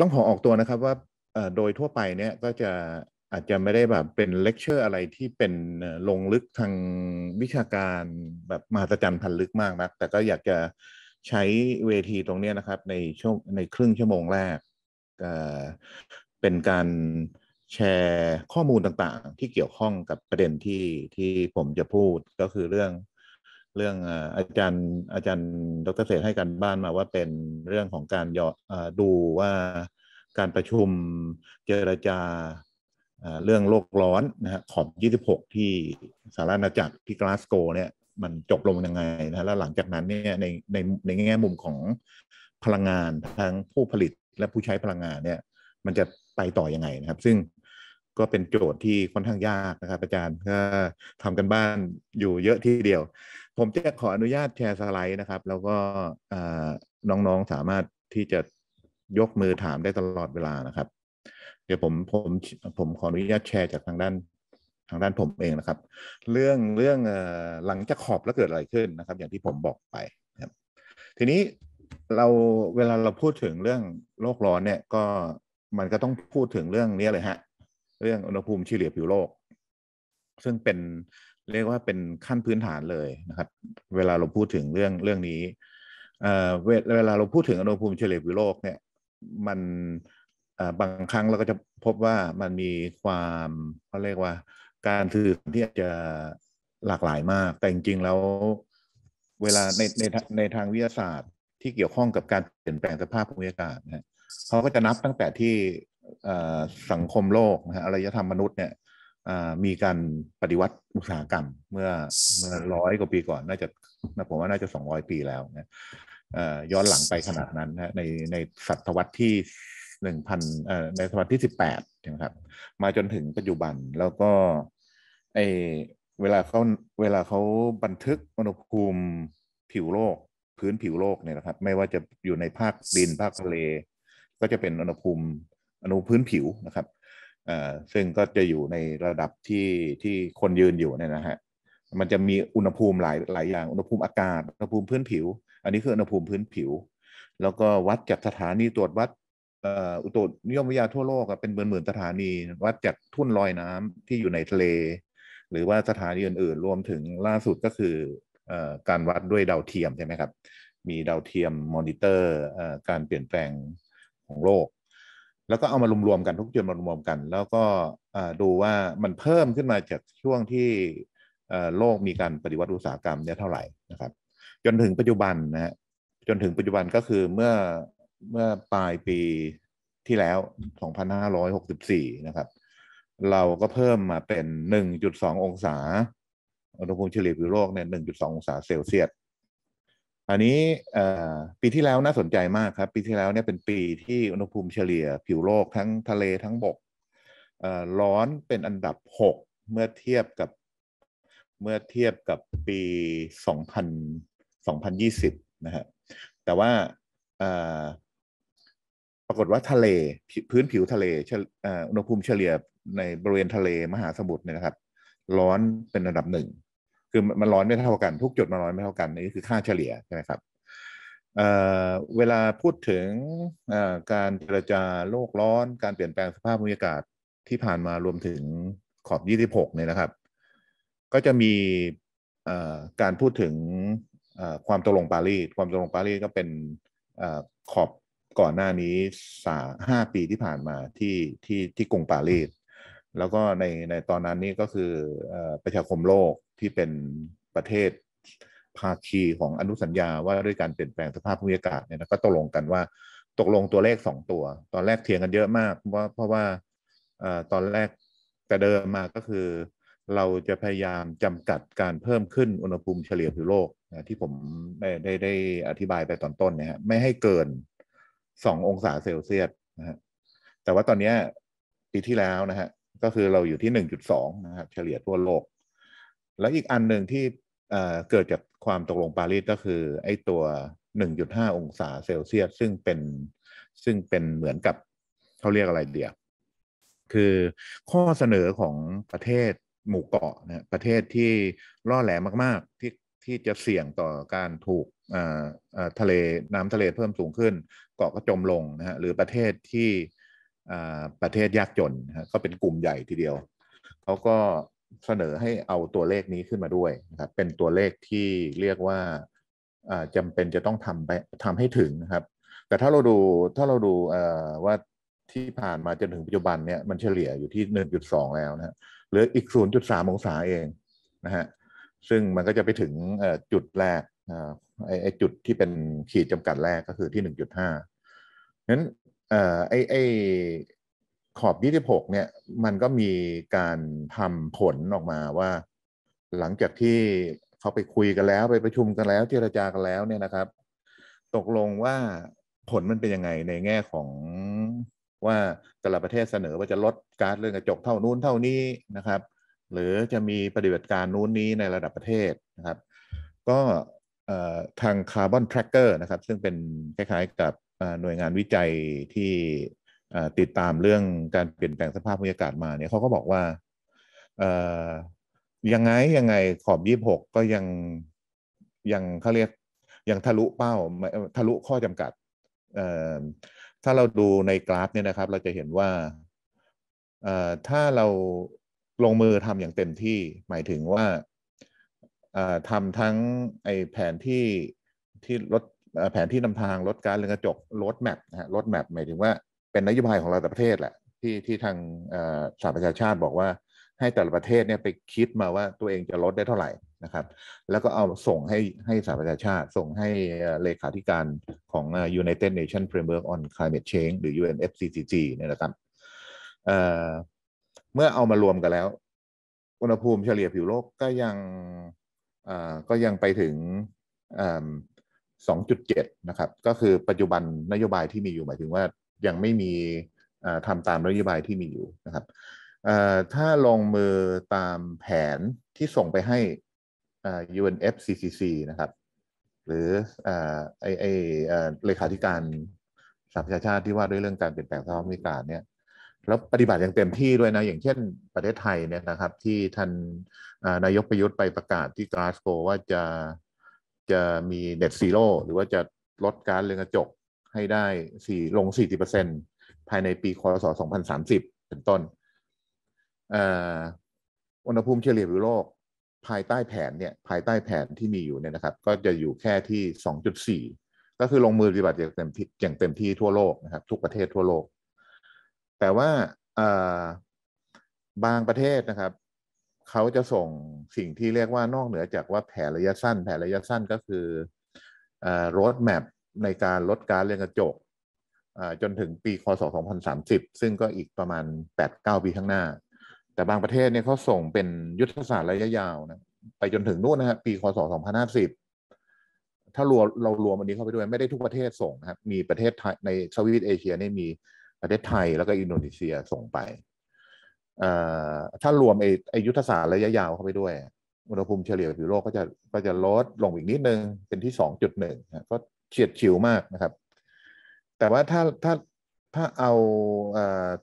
ต้องขอออกตัวนะครับว่าโดยทั่วไปเนี่ยก็จะอาจจะไม่ได้แบบเป็นเลคเชอร์อะไรที่เป็นลงลึกทางวิชาการแบบมหัศจรรย์พันลึกมากนักแต่ก็อยากจะใช้เวทีตรงนี้นะครับ ในช่วงในครึ่งชั่วโมงแรก เป็นการแชร์ข้อมูลต่างๆ ที่เกี่ยวข้องกับประเด็นที่ที่ผมจะพูดก็คือเรื่องเรื่องอาจารย์อาจารย์ดรเสกให้การบ้านมาว่าเป็นเรื่องของการยอดูว่าการประชุมเจรจาเรื่องโลกร้อนนะฮะขอบ26 ที่สหราชอาณาจักรที่กลาสโกเนี่ยมันจบลงยังไงนะแล้วหลังจากนั้นเนี่ยในในในแง่มุมของพลังงานทั้งผู้ผลิตและผู้ใช้พลังงานเนี่ยมันจะไปต่ออยังไงนะครับ ซึ่งก็เป็นโจทย์ที่ค่อนข้างยากนะครับอาจารย์ก็ทำกันบ้านอยู่เยอะที่เดียวผมจะขออนุญาตแชร์สไลด์นะครับ แล้วก็น้องๆสามารถที่จะยกมือถามได้ตลอดเวลานะครับ เดี๋ยวผมผมผมขออนุญาตแชร์จากทางด้านทางด้านผมเองนะครับ เรื่องเรื่องหลังจากขอบแล้วเกิดอะไรขึ้นนะครับ อย่างที่ผมบอกไปครับ ทีนี้เราเวลาเราพูดถึงเรื่องโลกร้อนเนี่ย ก็มันก็ต้องพูดถึงเรื่องนี้เลยฮะ เรื่องอุณหภูมิเฉลี่ยผิวโลก ซึ่งเป็นเรียกว่าเป็นขั้นพื้นฐานเลยนะครับ เวลาเราพูดถึงเรื่องเรื่องนี้ เวลาเราพูดถึงอุณหภูมิเฉลี่ยวิโลกเนี่ย มันบางครั้งเราก็จะพบว่ามันมีความเขาเรียกว่า การถือที่อาจจะหลากหลายมาก แต่จริง ๆ แล้วเวลาในในในทางวิทยาศาสตร์ ที่เกี่ยวข้องกับการเปลี่ยนแปลงสภาพภูมิอากาศนะเขาก็จะนับตั้งแต่ที่สังคมโลกนะฮะอารยธรรมมนุษย์เนี่ยมีการปฏิวัติอุตสาหกรรม เมื่อเมื่อร้อยกว่าปีก่อน น่าจะผมว่าน่าจะสองร้อยปีแล้วนะย้อนหลังไปขนาดนั้นนะในในศตวรรษที่หนึ่งพันในศตวรรษที่สิบแปดนะครับมาจนถึงปัจจุบันแล้วก็ไอเวลาเขาเวลาเขาบันทึกอุณหภูมิผิวโลก พื้นผิวโลกเนี่ยนะครับ ไม่ว่าจะอยู่ในภาคดินภาคทะเล ก็จะเป็นอุณหภูมิอนุพื้นผิวนะครับซึ่งก็จะอยู่ในระดับที่ที่คนยืนอยู่เนี่ยนะฮะ มันจะมีอุณหภูมิหลายหลายอย่าง อุณหภูมิอากาศ อุณหภูมิพื้นผิว อันนี้คืออุณหภูมิพื้นผิว แล้วก็วัดจากสถานีตรวจวัด อุตุนิยมวิทยาทั่วโลกเป็นหมื่นหมื่นสถานีวัดจากทุ่นลอยน้ำที่อยู่ในทะเล หรือว่าสถานีอื่นๆ รวมถึงล่าสุดก็คือการวัดด้วยดาวเทียมใช่ไหมครับ มีดาวเทียมมอนิเตอร์การเปลี่ยนแปลงของโลกแล้วก็เอามารวมๆกันทุกจุดมารวมกัน แล้วก็ดูว่ามันเพิ่มขึ้นมาจากช่วงที่โลกมีการปฏิวัติอุตสาหกรรมเนี่ยเท่าไหร่นะครับ จนถึงปัจจุบันนะฮะจนถึงปัจจุบันก็คือเมื่อเมื่อปลายปีที่แล้ว 2564 นะครับเราก็เพิ่มมาเป็น 1.2 องศา อุณหภูมิเฉลี่ยวิโลกเนี่ย 1.2 องศาเซลเซียสอันนี้ปีที่แล้วน่าสนใจมากครับ ปีที่แล้วเนี่ยเป็นปีที่อุณหภูมิเฉลี่ย ผิวโลกทั้งทะเลทั้งบกร้อนเป็นอันดับ6เมื่อเทียบกับเมื่อเทียบกับปี 2000 2020นะฮะแต่ว่าปรากฏว่าทะเลพื้นผิวทะเลอุณหภูมิเฉลี่ยในบริเวณทะเลมหาสมุทรเนี่ยนะครับ ร้อนเป็นอันดับหนึ่งคือมันร้อนไม่เท่ากันทุกจุดมันร้อนไม่เท่ากันนี่คือ ค่าเฉลี่ยใช่ไหมครับเเวลาพูดถึงการเจรจาโลกร้อนการเปลี่ยนแปลงสภาพภูมิอากาศที่ผ่านมารวมถึงขอบ26เนี่ยนะครับ ก็จะมีการพูดถึงความตกลงปารีสความตกลงปารีสก็เป็นอขอบก่อนหน้านี้สาห้าปีที่ผ่านมาที่ที่ที่กรุงปารีสแล้วก็ในในตอนนั้นนี่ก็คือประชาคมโลกที่เป็นประเทศภาคีของอนุสัญญาว่าด้วยการเปลี่ยนแปลงสภาพภูมิอากาศเนี่ยนะก็ตกลงกันว่าตกลงตัวเลขสองตัว ตอนแรกเถียงกันเยอะมากว่าเพราะว่าตอนแรกแต่เดิมมาก็คือ เราจะพยายามจำกัดการเพิ่มขึ้นอุณหภูมิเฉลี่ยผิวโลกนะที่ผมได้ไดได้ได้อธิบายไปตอนต้นนะฮะไม่ให้เกินสององศาเซลเซียสนะฮะแต่ว่าตอนนี้ปีที่แล้วนะฮะก็คือเราอยู่ที่หนึ่งจุดสองนะครับเฉลี่ยทั่วโลกแล้วอีกอันหนึ่งที่เกิดจากความตกลงปารีสก็คือ ไอ้ตัว 1.5 องศาเซลเซียสซึ่งเป็นซึ่งเป็นเหมือนกับเขาเรียกอะไรเดียวคือข้อเสนอของประเทศหมู่เกาะนะประเทศที่ล่อแหลมมาก ๆ ที่ที่จะเสี่ยงต่อการถูกทะเลน้ำทะเลเพิ่มสูงขึ้นเกาะก็จมลงนะฮะหรือประเทศที่ประเทศยากจนนะฮะก็เป็นกลุ่มใหญ่ทีเดียวเขาก็เสนอให้เอาตัวเลขนี้ขึ้นมาด้วยนะครับเป็นตัวเลขที่เรียกว่าจำเป็นจะต้องทำไปทำให้ถึงนะครับ แต่ถ้าเราดูถ้าเราดูว่าที่ผ่านมาจนถึงปัจจุบันเนี่ยมันเฉลี่ยอยู่ที่หนึ่งจุดสองแล้วนะหรืออีกศูนย์จุดสามองศาเองนะฮะซึ่งมันก็จะไปถึงจุดแรกไอ้จุดที่เป็นขีดจำกัดแรกก็คือที่หนึ่งจุดห้านั้นไอ้ไอ้ขอบ26เนี่ยมันก็มีการทำผลออกมาว่า หลังจากที่เขาไปคุยกันแล้วไปประชุมกันแล้ว เจรจากันแล้วเนี่ยนะครับ ตกลงว่าผลมันเป็นยังไงในแง่ของว่าแต่ละประเทศเสนอว่าจะลดการเรื่องกระจกเท่านู้นเท่านี้นะครับ หรือจะมีปฏิบัติการนู้นนี้ในระดับประเทศนะครับ ก็ทาง Carbon Tracker นะครับ ซึ่งเป็นคล้าย ๆ กับหน่วยงานวิจัยที่ติดตามเรื่องการเปลี่ยนแปลงสภาพภูมิอากาศมาเนี่ยเขาก็บอกว่ายังไงยังไงขอบยี่บหกก็ยังยังเขาเรียกยังทะลุเป้าทะลุข้อจำกัด ถ้าเราดูในกราฟ เนี่ยนะครับ เราจะเห็นว่า ถ้าเราลงมือทำอย่างเต็มที่ หมายถึงว่าทำทั้งไอแผนที่ที่ลดแผนที่นำทางลดการเรือนกระจกลดแมปนะฮะลดแมปหมายถึงว่าเป็นนโยบายของเราแต่ประเทศแหละ ที่ที่ทางสหประชาชาติบอกว่าให้แต่ละประเทศเนี่ยไปคิดมาว่าตัวเองจะลดได้เท่าไหร่นะครับ แล้วก็เอาส่งให้ให้สหประชาชาติส่งให้เลขาธิการของ United Nations Framework on Climate Change หรือ UNFCCC เนี่ยนะครับเเมื่อเอามารวมกันแล้วอุณหภูมิเฉลี่ยผิวโลกก็ยังก็ยังไปถึง2.7 นะครับ ก็คือปัจจุบันนโยบายที่มีอยู่หมายถึงว่ายังไม่มีทำตามนโยบายที่มีอยู่นะครับถ้าลงมือตามแผนที่ส่งไปให้ UNFCCC นะครับหรือไอไอเลขาธิการสหประชาชาติที่ว่าด้วยเรื่องการเปลี่ยนแปลงสภาพอากาศเนี่ยแล้วปฏิบัติอย่างเต็มที่ด้วยนะอย่างเช่นประเทศไทยเนี่ยนะครับที่ท่านนายกประยุทธ์ไปประกาศที่กราสโกว่าจะจะมีเน็ตซีโร่หรือว่าจะลดการเรือนกระจกให้ได้สี่ลง 40%ภายในปี คศ 2030 เป็นต้นอุณหภูมิเฉลี่ยของโลก ภายใต้แผนเนี่ยภายใต้แผนที่มีอยู่เนี่ยนะครับก็จะอยู่แค่ที่ 2.4 ก็คือลงมือปฏิบัติอย่างเต็มที่อย่างเต็มที่ทั่วโลกนะครับทุกประเทศทั่วโลก แต่ว่าบางประเทศนะครับเขาจะส่งสิ่งที่เรียกว่านอกเหนือจากว่าแผนระยะสั้นแผนระยะสั้นก็คือ road map ในการลดการเรียนกระจกจนถึงปี คศ 2030 ซึ่งก็อีกประมาณ 8-9 ปีข้างหน้า แต่บางประเทศเนี่ยเขาส่งเป็นยุทธศาสตร์ระยะยาวนะไปจนถึงนู่นนะฮะปีคศ2050ถ้ารวมเรารวมอันนี้เข้าไปด้วย ไม่ได้ทุกประเทศส่งนะครับมีประเทศไทยในสวิตเอเชียเนี่ยมีประเทศไทย แล้วก็อินโดนีเซียส่งไป ถ้ารวมไอ้ยุทธศาสตร์ระยะยาวเข้าไปด้วยอุณหภูมิเฉลี่ยผิวโลกก็จะก็จะลดลงอีกนิดนึงเป็นที่2.1นะก็เฉียดฉิวมากนะครับ แต่ว่าถ้าถ้าถ้าเอา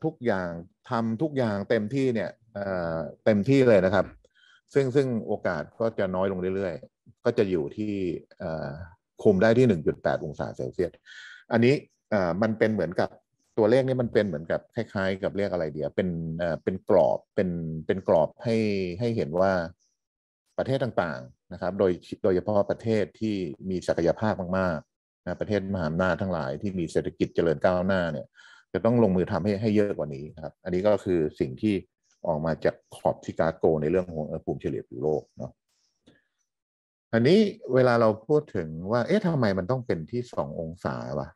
ทุกอย่างทำทุกอย่างเต็มที่เนี่ยเต็มที่เลยนะครับ ซึ่งซึ่งโอกาสก็จะน้อยลงเรื่อยๆก็จะอยู่ที่คุมได้ที่ 1.8องศาเซลเซียส อันนี้มันเป็นเหมือนกับตัวเลขนี่มันเป็นเหมือนกับคล้ายๆ กับเรียกอะไรเดียวเป็นเป็นกรอบเป็นเป็นกรอบให้ให้เห็นว่าประเทศต่างๆนะครับ โดยโดยเฉพาะประเทศที่มีศักยภาพมากะประเทศมหาอำนาจทั้งหลายที่มีเศรษฐกิจเจริญก้าวหน้าเนี่ย จะต้องลงมือทำให้ให้เยอะกว่านี้นครับ อันนี้ก็คือสิ่งที่ออกมาจากขอบชิคาโกในเรื่องของภูมิเฉลี่ยขอวโลกเนาะอันนี้เวลาเราพูดถึงว่าเอ๊ะทำไมมันต้องเป็นที่สององศาวะ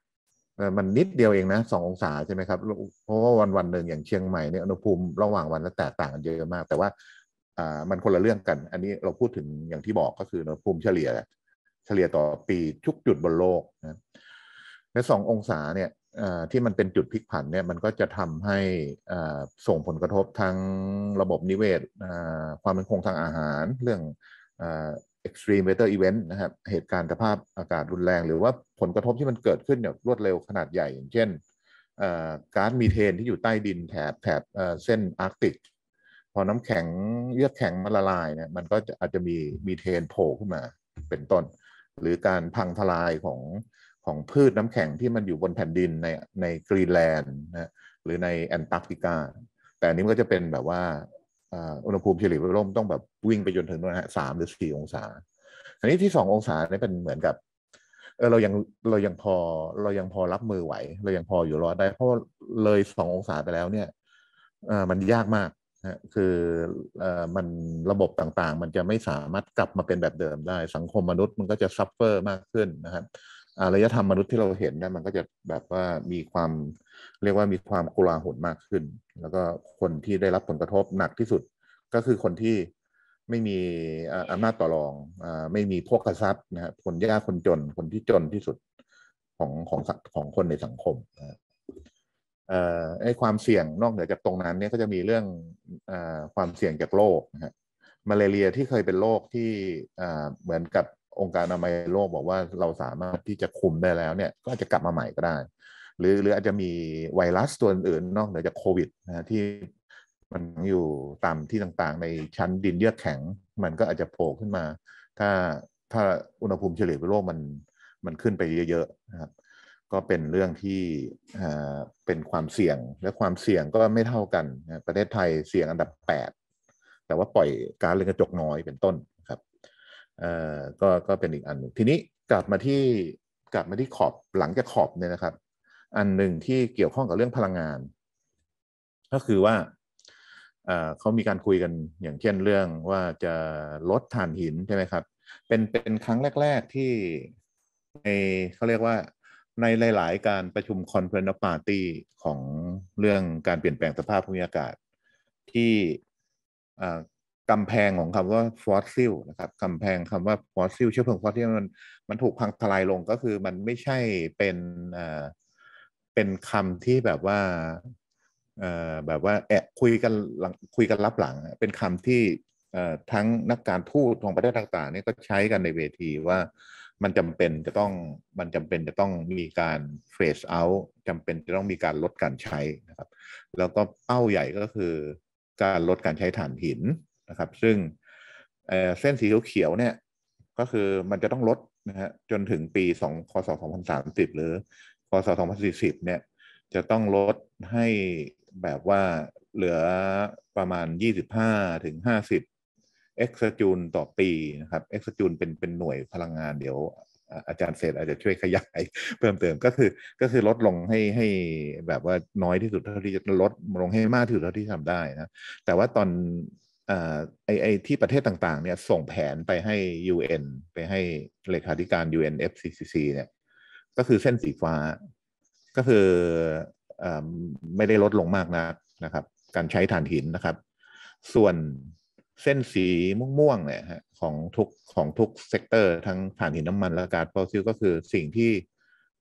มันนิดเดียวเองนะสององศาใช่ไหมครับ เพราะว่าวันวันหนึ่งอย่างเชียงใหม่เนี่ยอุณหภูมิระหว่างวันแล้วแตกต่างกันเยอะมาก แต่ว่าอ่ามันคนละเรื่องกัน อันนี้เราพูดถึงอย่างที่บอกก็คืออุณหภูมิเฉลี่ยเฉลี่ยต่อปีทุกจุดบนโลกนะและสององศาเนี่ยที่มันเป็นจุดพลิกผันเนี่ยมันก็จะทำให้ส่งผลกระทบทั้งระบบนิเวศความมั่นคงทางอาหาร เรื่อง extreme weather event นะครับเหตุการณ์สภาพอากาศรุนแรง หรือว่าผลกระทบที่มันเกิดขึ้นอย่างรวดเร็วขนาดใหญ่อย่างเช่นก๊าซมีเทนที่อยู่ใต้ดินแถบแถบเส้นอาร์กติก พอน้ำแข็งเยือกแข็งมันละลายเนี่ยมันก็อาจจะมีมีเทนโผล่ขึ้นมาเป็นต้นหรือการพังทลายของของพืชน้ำแข็งที่มันอยู่บนแผ่นดินในในกรีนแลนด์นะหรือในแอนตาร์กติกาแต่อันนี้มันก็จะเป็นแบบว่า อุณหภูมิเฉลี่ยร่มต้องแบบวิ่งไปจนถึงนะฮะสามหรือสี่องศาอันนี้ที่สององศาเนี่ยเป็นเหมือนกับเออเรายังเรายังพอเรายังพอรับมือไหว เรายังพออยู่รอดได้ เพราะเลยสององศาไปแล้วเนี่ยอ่ามันยากมากนะคืออมันระบบต่างๆ มันจะไม่สามารถกลับมาเป็นแบบเดิมได้สังคมมนุษย์มันก็จะซัฟเฟอร์มากขึ้นนะครับอารยธรรมมนุษย์ที่เราเห็นนะมันก็จะแบบว่ามีความเรียกว่ามีความกลาหนมากขึ้น แล้วก็คนที่ได้รับผลกระทบหนักที่สุด ก็คือคนที่ไม่มีอำนาจต่อรองอไม่มีพวกกรัพย์นะครับคนยากคนจน คนที่จนที่สุดของของของคนในสังคมนะไอ้ความเสี่ยงนอกเหนือจากตรงนั้นเนี่ยก็จะมีเรื่องอความเสี่ยงจากโรคนะฮะมาเเรียที่เคยเป็นโรคที่เหมือนกับองค์การอนามัยโลกบอกว่าเราสามารถที่จะคุมได้แล้วเนี่ยก็อาจจะกลับมาใหม่ก็ได้ หรือหรืออาจจะมีไวรัสตัวอื่น นอกเหนือจากโควิดนะที่มันอยู่ตามที่ต่างๆ ในชั้นดินเยือกแข็ง มันก็อาจจะโผล่ขึ้นมา ถ้าถ้าอุณหภูมิเฉลี่ยโลกมันมันขึ้นไปเยอะๆนะครับก็เป็นเรื่องที่เป็นความเสี่ยงและความเสี่ยงก็ไม่เท่ากัน ประเทศไทยเสี่ยงอันดับ8 แต่ว่าปล่อยการเรือนกระจกน้อยเป็นต้นครับก็ก็เป็นอีกอันหนึ่งทีนี้กลับมาที่กลับมาที่ขอบหลังจากขอบเนี่ยนะครับ อันหนึ่งที่เกี่ยวข้องกับเรื่องพลังงาน ก็คือว่าเขามีการคุยกันอย่างเช่นเรื่องว่าจะลดถ่านหินใช่ไหมครับ เป็นเป็นครั้งแรกๆที่ในเขาเรียกว่าในหลาย ๆ การประชุมคอนเฟอเรนซ์ปาร์ตี้ของเรื่องการเปลี่ยนแปลงสภาพภูมิอากาศ ที่กำแพงของคำว่าฟอสซิลนะครับกำแพงคำว่าฟอสซิลเชื้อเพลิงฟอสซิลมันมันถูกพังทลายลงก็คือมันไม่ใช่เป็นเป็นคำที่แบบว่าแบบว่าแอบคุยกันคุยกันรับหลัง เป็นคำที่ทั้งนักการทูตของประเทศต่างๆนี่ก็ใช้กันในเวทีว่ามันจำเป็นจะต้องมันจำเป็นจะต้องมีการเฟสเอาท์จำเป็นจะต้องมีการลดการใช้นะครับแล้วก็เป้าใหญ่ก็คือการลดการใช้ถ่านหินนะครับ ซึ่งเเส้นสีเขียวเนี่ย ก็คือมันจะต้องลดนะฮะจนถึงปีสองคศสสองพันามสิบหรือคศสสองพันี่สิบเนี่ยจะต้องลดให้แบบว่าเหลือประมาณยี่สิบห้าถึงห้าสิบเอ็กซ์จูนต่อปีนะครับ เอ็กซ์จูนเป็นเป็นหน่วยพลังงานเดี๋ยวอาจารย์เศษอาจจะช่วยขยาย เพิ่มเติมก็คือก็คือลดลงให้ให้แบบว่าน้อยที่สุดเท่าที่จะลดลงให้มากที่สุดเท่าที่ทำได้นะ แต่ว่าตอนอไอไอที่ประเทศต่างๆ เนี่ย ส่งแผนไปให้ UN ไปให้เลขาธิการ UNFCCC เนี่ยก็คือเส้นสีฟ้า ก็คืออไม่ได้ลดลงมากนักนะครับ การใช้ถ่านหินนะครับ ส่วนเส้นสีม่วงๆเนี่ยฮะของทุกของทุกเซกเตอร์ทั้งถ่านหินน้ำมันและก๊าซฟอสซิลก็คือสิ่งที่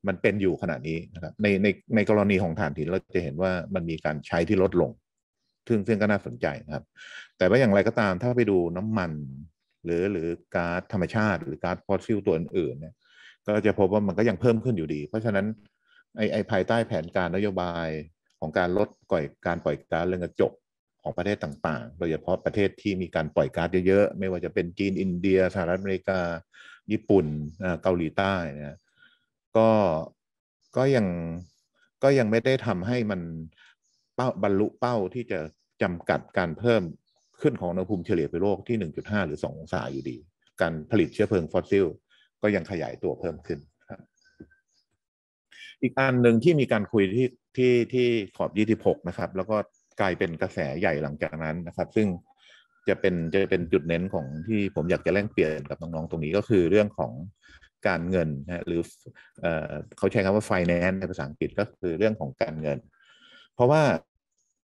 มันเป็นอยู่ขณะนี้นะครับในในในกรณีของถ่านหินเราจะเห็นว่ามันมีการใช้ที่ลดลง ซึ่งซึ่งก็น่าสนใจนะครับ แต่ว่าอย่างไรก็ตามถ้าไปดูน้ำมันหรือหรือก๊าซธรรมชาติ หรือก๊าซฟอสซิลตัวอื่นๆเนี่ยก็จะพบว่ามันก็ยังเพิ่มขึ้นอยู่ดี เพราะฉะนั้นไอไอภายใต้แผนการนโยบายของการลดก่อยการปล่อยก๊าซเรือนกระจกของประเทศต่างๆ โดยเฉพาะประเทศที่มีการปล่อยก๊าซเยอะ ๆ ไม่ว่าจะเป็นจีน อินเดีย สหรัฐอเมริกา ญี่ปุ่นเกาหลีใต้นะก็ ก็ยัง ก็ยังไม่ได้ทำให้มันเป้าบรรลุเป้าที่จะจำกัดการเพิ่มขึ้นของอุณหภูมิเฉลี่ยไปโลกที่ 1.5 หรือ2องศาอยู่ดี การผลิตเชื้อเพลิงฟอสซิลก็ยังขยายตัวเพิ่มขึ้น อีกอันหนึ่งที่มีการคุยที่ที่ที่ขอบ26 นะครับ แล้วก็กลายเป็นกระแสใหญ่หลังจากนั้นนะครับ ซึ่งจะเป็นจะเป็นจุดเน้นของที่ผมอยากจะแลกเปลี่ยนกับน้องๆตรงนี้ก็คือเรื่องของการเงินนะหรือเอเขาใช้คำว่า finance ในภาษาอังกฤษ ก็คือเรื่องของการเงิน เพราะว่า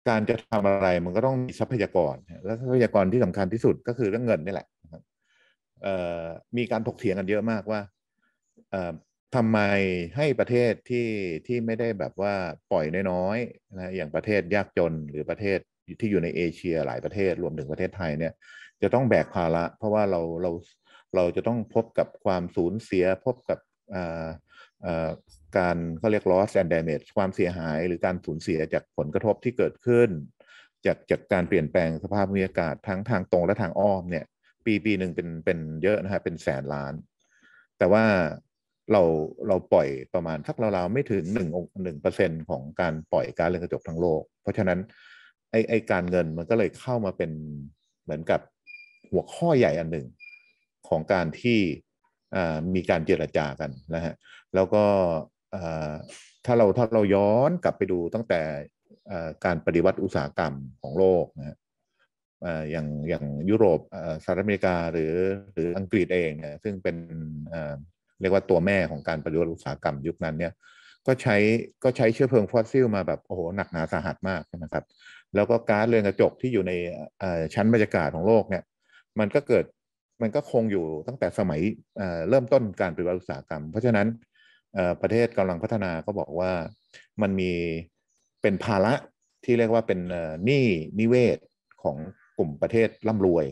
การจะทำอะไรมันก็ต้องมีทรัพยากรและทรัพยากรที่สำคัญที่สุดก็คือเรื่องเงินนี่แหละมีการถกเถียงกันเยอะมากว่าทำไมให้ประเทศที่ที่ไม่ได้แบบว่าปล่อยน้อยๆนะ อย่างประเทศยากจนหรือประเทศที่อยู่ในเอเชียหลายประเทศรวมถึงประเทศไทยเนี่ยจะต้องแบกภาระเพราะว่าเรา เราเราจะต้องพบกับความสูญเสีย พบกับการเขาเรียก loss and damage ความเสียหายหรือการสูญเสียจากผลกระทบที่เกิดขึ้นจากจากการเปลี่ยนแปลงสภาพภูมิอากาศทั้งทางตรงและทางอ้อมเนี่ยปีปีหนึ่งเป็นเป็นเยอะนะฮะเป็นแสนล้าน แต่ว่าเราเราปล่อยประมาณสักราวๆไม่ถึงหนึ่งหนึ่งเปอร์เซ็นของการปล่อยการเรือนกระจกทั้งโลก เพราะฉะนั้น ไอไอการเงินมันก็เลยเข้ามาเป็นเหมือนกับหัวข้อใหญ่อันหนึ่งของการที่มีการเจรจากันนะฮะแล้วก็ถ้าเราถ้าเราย้อนกลับไปดูตั้งแต่การปฏิวัติอุตสาหกรรมของโลกนะอย่างอย่างยุโรปสหรัฐอเมริกาหรือหรืออังกฤษเองเนี่ยซึ่งเป็นเรียกว่า ตัวแม่ของการปฏิวัติอุตสาหกรรมยุคนั้นเนี่ยก็ใช้ก็ใช้เชื้อเพลิงฟอสซิล มาแบบโอ้โหหนักหนาสาหัส มากนะครับ แล้วก็ก๊าซเรือนกระจกที่อยู่ในชั้นบรรยากาศของโลกเนี่ยมันก็เกิดมันก็คงอยู่ตั้งแต่สมัยเริ่มต้นการปฏิวัติอุตสาหกรรม เพราะฉะนั้นประเทศกำลังพัฒนา ก็ บอกว่ามันมีเป็นภาระที่เรียกว่าเป็นหนี้นิเวศของกลุ่มประเทศร่ำรวย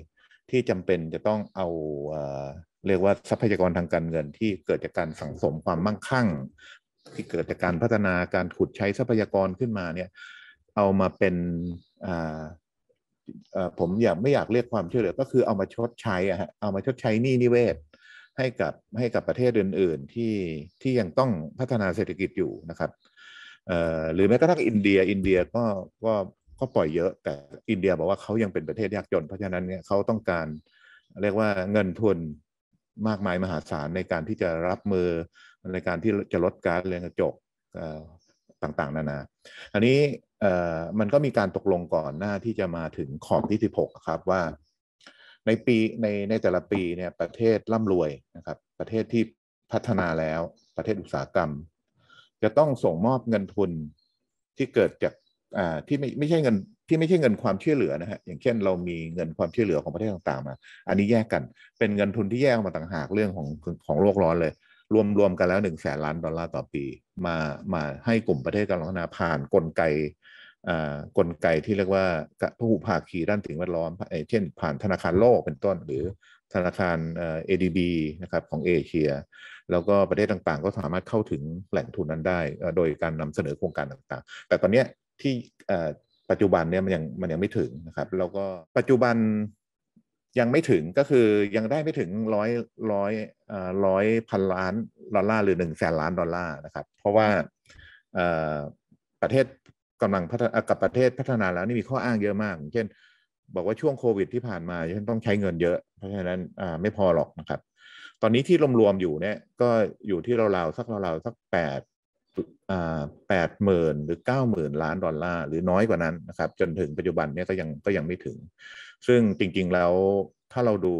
ที่จำเป็นจะต้องเอาเรียกว่าทรัพยากรทางการเงินที่เกิดจากการสังสมความมั่งคั่ง ที่เกิดจากการพัฒนาการขุดใช้ทรัพยากรขึ้นมาเนี่ยเอามาเป็นผมอยากไม่อยากเรียกความช่วยเหลือก็คือเอามาชดใช้อะฮะเอามาชดใช้หนี้นิเวศให้กับให้กับประเทศอื่นๆที่ที่ยังต้องพัฒนาเศรษฐกิจอยู่นะครับหรือแม้กระทั่งอินเดียอินเดียก็ก็ก็ปล่อยเยอะแต่อินเดียบอกว่าเขายังเป็นประเทศยากจนเพราะฉะนั้นเนี่ยเขาต้องการเรียกว่าเงินทุนมากมายมหาศาลในการที่จะรับมือในการที่จะลดการเรือนกระจกต่าง ๆ นานาอันนี้มันก็มีการตกลงก่อนหน้าที่จะมาถึงขอบที่ 16 ครับว่า ในปีในในแต่ละปีเนี่ยประเทศร่ำรวยนะครับ ประเทศที่พัฒนาแล้วประเทศอุตสาหกรรมจะต้องส่งมอบเงินทุนที่เกิดจากที่ไม่ไม่ใช่เงินที่ไม่ใช่เงินความช่วยเหลือนะฮะอย่างเช่นเรามีเงินความช่วยเหลือของประเทศต่างๆมาอันนี้แยกกันเป็นเงินทุนที่แยกมาต่างหากเรื่องของของโลกร้อนเลย รวมรวมกันแล้วหนึ่งแสนล้านดอลลาร์ต่อปีมามาให้กลุ่มประเทศกำลังพัฒนาผ่านกลไกกลไกที่เรียกว่าผู้ภาคีด้านสิ่งแวดล้อมเช่นผ่านธนาคารโลกเป็นต้น หรือธนาคารเอดีบีนะครับของเอเชียแล้วก็ประเทศต่างๆก็สามารถเข้าถึงแหล่งทุนนั้นได้โดยการนำเสนอโครงการต่างๆ แต่ตอนนี้ที่ปัจจุบันเนี่ยมันยังมันยังไม่ถึงนะครับ แล้วก็ปัจจุบันยังไม่ถึงก็คือยังได้ไม่ถึงร้อยร้อยร้อยพันล้านดอลลาร์หรือหนึ่งแสนล้าน ดอลลาร์นะครับ เพราะว่าประเทศกำลังพัฒนากับประเทศพัฒนาแล้วนี่มีข้ออ้างเยอะมากเช่นบอกว่าช่วงโควิดที่ผ่านมาฉันต้องใช้เงินเยอะ เพราะฉะนั้นไม่พอหรอกนะครับ ตอนนี้ที่รวมๆอยู่เนี่ยก็อยู่ที่ราวๆสักราวๆสักแปดแปดหมื่นหรือเก้าหมื่นล้านดอลลาร์ หรือน้อยกว่านั้นนะครับ จนถึงปัจจุบันเนี่ยก็ยังก็ยังไม่ถึง ซึ่งจริงๆ แล้วถ้าเราดู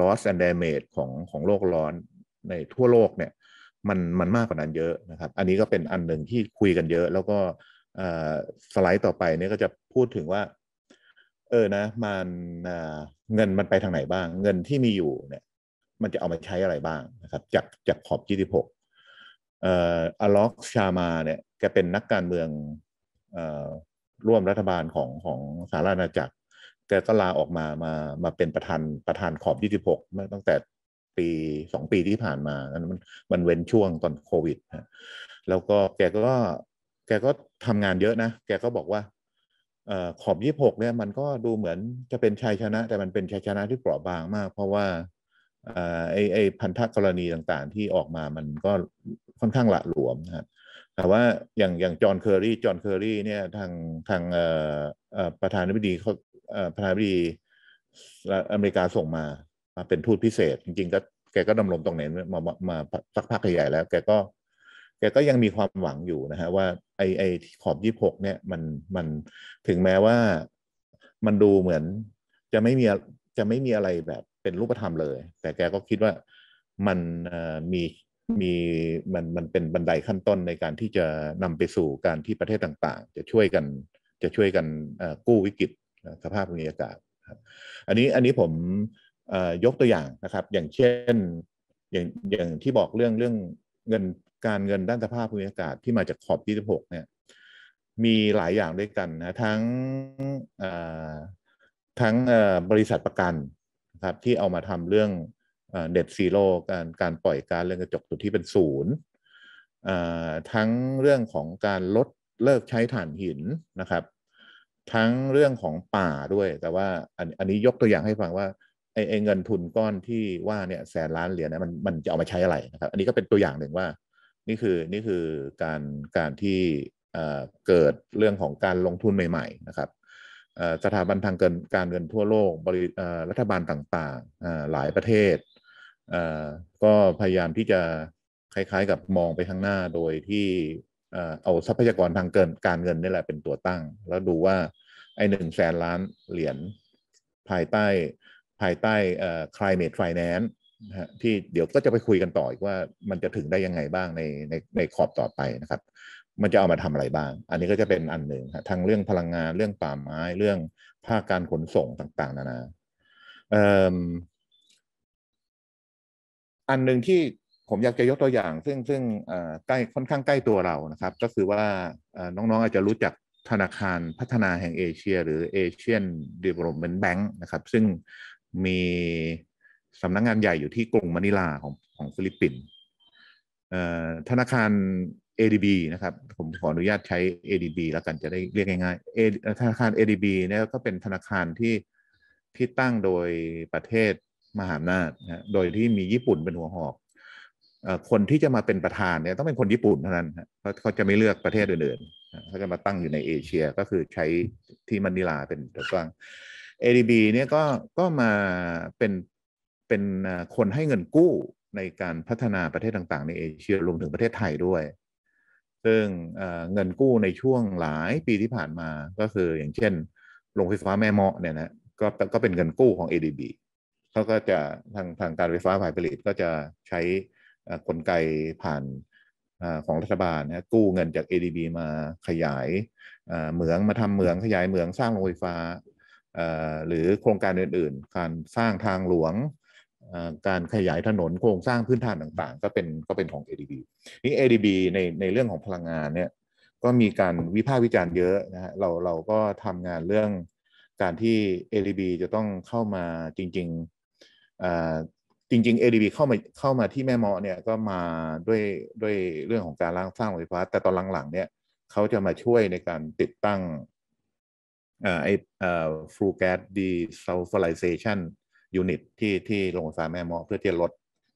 loss and damage ของของโลกร้อนในทั่วโลกเนี่ย มันมันมากกว่านั้นเยอะนะครับ อันนี้ก็เป็นอันหนึ่งที่คุยกันเยอะ แล้วก็สไลด์ต่อไปเนี่ยก็จะพูดถึงว่า เออนะมันเงินมันไปทางไหนบ้าง เงินที่มีอยู่เนี่ย มันจะเอามาใช้อะไรบ้างนะครับ จากจากขอบ26อาล็อก ชามาเนี่ยแกเป็นนักการเมืองร่วมรัฐบาลของของสหราชอาณาจักรแกก็ลาออกมามามาเป็นประธานประธานขอบยี่สิบหกตั้งแต่ปีสองปีที่ผ่านมานั้นมันมันเว้นช่วงตอนโควิดะแล้วก็แกก็แกก็ทำงานเยอะนะ แกก็บอกว่าอขอบยี่หกเนี่ยมันก็ดูเหมือนจะเป็นชัยชนะ แต่มันเป็นชัยชนะที่เปราะบางมาก เพราะว่าไอ้ไอ้พันธกรณีต่างๆ ที่ออกมามันก็ค่อนข้างละหลวมนะับแต่ว่า อย่างอย่างจอห์นเคอร์รีจอห์นเคอร์รีเนี่ยทางทางประธานาธิบดีเขาประธานาธิบดีอเมริกาส่งมา มาเป็นทูตพิเศษ จริงๆ ก็แกก็ดำรงตรงนี้มามามาสักพักใหญ่แล้ว แกก็แกก็ยังมีความหวังอยู่นะฮะว่าไอไอขอบยี่หกเนี่ยมันมันถึงแม้ว่ามันดูเหมือนจะไม่มีจะไม่มีอะไรแบบเป็นรูปธรรมเลย แต่แกก็คิดว่า มันมีมีมันมันเป็นบันไดขั้นต้นในการที่จะนำไปสู่การที่ประเทศต่างๆ จะช่วยกันจะช่วยกันกู้วิกฤตสภาพภูมิอากาศ อันนี้อันนี้ผมยกตัวอย่างนะครับ อย่างเช่นอย่างอย่างที่บอกเรื่องเรื่องเงินการเงินด้านสภาพภูมิอากาศที่มาจากขอบที่16เนี่ยมีหลายอย่างด้วยกันนะทั้งทั้งบริษัทประกันนะครับที่เอามาทำเรื่องเน็ตซีโร่การการปล่อยการเรื่องกระจกตุดที่เป็นศูนย์ทั้งเรื่องของการลดเลิกใช้ถ่านหินนะครับ ทั้งเรื่องของป่าด้วย แต่ว่าอันอันนี้ยกตัวอย่างให้ฟังว่าไอ้เงินทุนก้อนที่ว่าเนี่ยแสนล้านเหรียญเนี่ยมันมันจะเอามาใช้อะไรนะครับอันนี้ก็เป็นตัวอย่างหนึ่งว่านี่คือนี่คือการการที่เกิดเรื่องของการลงทุนใหม่ๆนะครับสถาบันทางการเงินทั่วโลกบริรัฐบาลต่างๆ หลายประเทศ ก็พยายามที่จะคล้ายๆกับมองไปข้างหน้าโดยที่เอาทรัพยากรทางเกินการเงินนี่แหละเป็นตัวตั้ง แล้วดูว่าไอ้หนึ่งแสนล้านเหรียญภายใต้ ภายใต้ climate finance นซ์ที่เดี๋ยวก็จะไปคุยกันต่ออีกว่ามันจะถึงได้ยังไงบ้างในในในขอบต่อไปนะครับมันจะเอามาทำอะไรบ้าง อันนี้ก็จะเป็นอันหนึ่งทั้งเรื่องพลังงาน เรื่องป่าไม้ เรื่องภาคการขนส่งต่าง ๆ นานาอันหนึ่งที่ผมอยากจะยกตัวอย่าง ซึ่งซึ่งใกล้ค่อนข้างใกล้ตัวเรานะครับ ก็คือว่าน้องๆ อาจจะรู้จักธนาคารพัฒนาแห่งเอเชียหรือ Asian Development Bank นะครับ ซึ่งมีสำนักงงานใหญ่อยู่ที่กรุงมะนิลาของของฟิลิปปินส์ธนาคาร ADB นะครับผมขออนุญาตใช้ ADB แล้วกันจะได้เรียกง่ายๆธนาคาร ADB เนี่ยก็เป็นธนาคารที่ที่ตั้งโดยประเทศมหาอำนาจนะโดยที่มีญี่ปุ่นเป็นหัวหอกคนที่จะมาเป็นประธานเนี่ยต้องเป็นคนญี่ปุ่นเท่านั้นเขราเขาจะไม่เลือกประเทศอื่นๆเขาจะมาตั้งอยู่ในเอเชียก็คือใช้ที่มนิลาเป็นตัวตั้ง ADB เนี่ยก็ก็มาเป็นเป็นคนให้เงินกู้ในการพัฒนาประเทศต่าง ๆ ในเอเชียรวมถึงประเทศไทยด้วยซึ่งเงินกู้ในช่วงหลายปีที่ผ่านมาก็คืออย่างเช่น โรงไฟฟ้าแม่เมาะเนี่ยนะก็ก็เป็นเงินกู้ของ ADB เขาก็จะทางทางการไฟฟ้าฝ่ายผลิตก็จะใช้กลไกผ่านของรัฐบาลนะกู้เงินจาก ADB มาขยายเหมืองมาทำเหมืองขยายเหมืองสร้างโรงไฟฟ้าหรือโครงการอื่นๆ การสร้างทางหลวงการขยายถนนโครงสร้างพื้นฐานต่างๆ ก็เป็นก็เป็นของ ADB นี่ ADB ในในเรื่องของพลังงานเนี่ยก็มีการวิพากษ์วิจารณ์เยอะนะฮะเราเราก็ทำงานเรื่องการที่ ADB จะต้องเข้ามาจริงๆจริงๆ ADB เข้ามาเข้ามาที่แม่เมาเนี่ยก็มาด้วยด้วยเรื่องของการร่างสร้างไฟฟ้าแต่ตอนหลังๆเนี่ยเขาจะมาช่วยในการติดตั้งไอ้ฟลูแกสดีซัลฟอไลเซชันยูนิตที่ที่โรงไฟฟ้าแม่มอเพื่อที่จะลด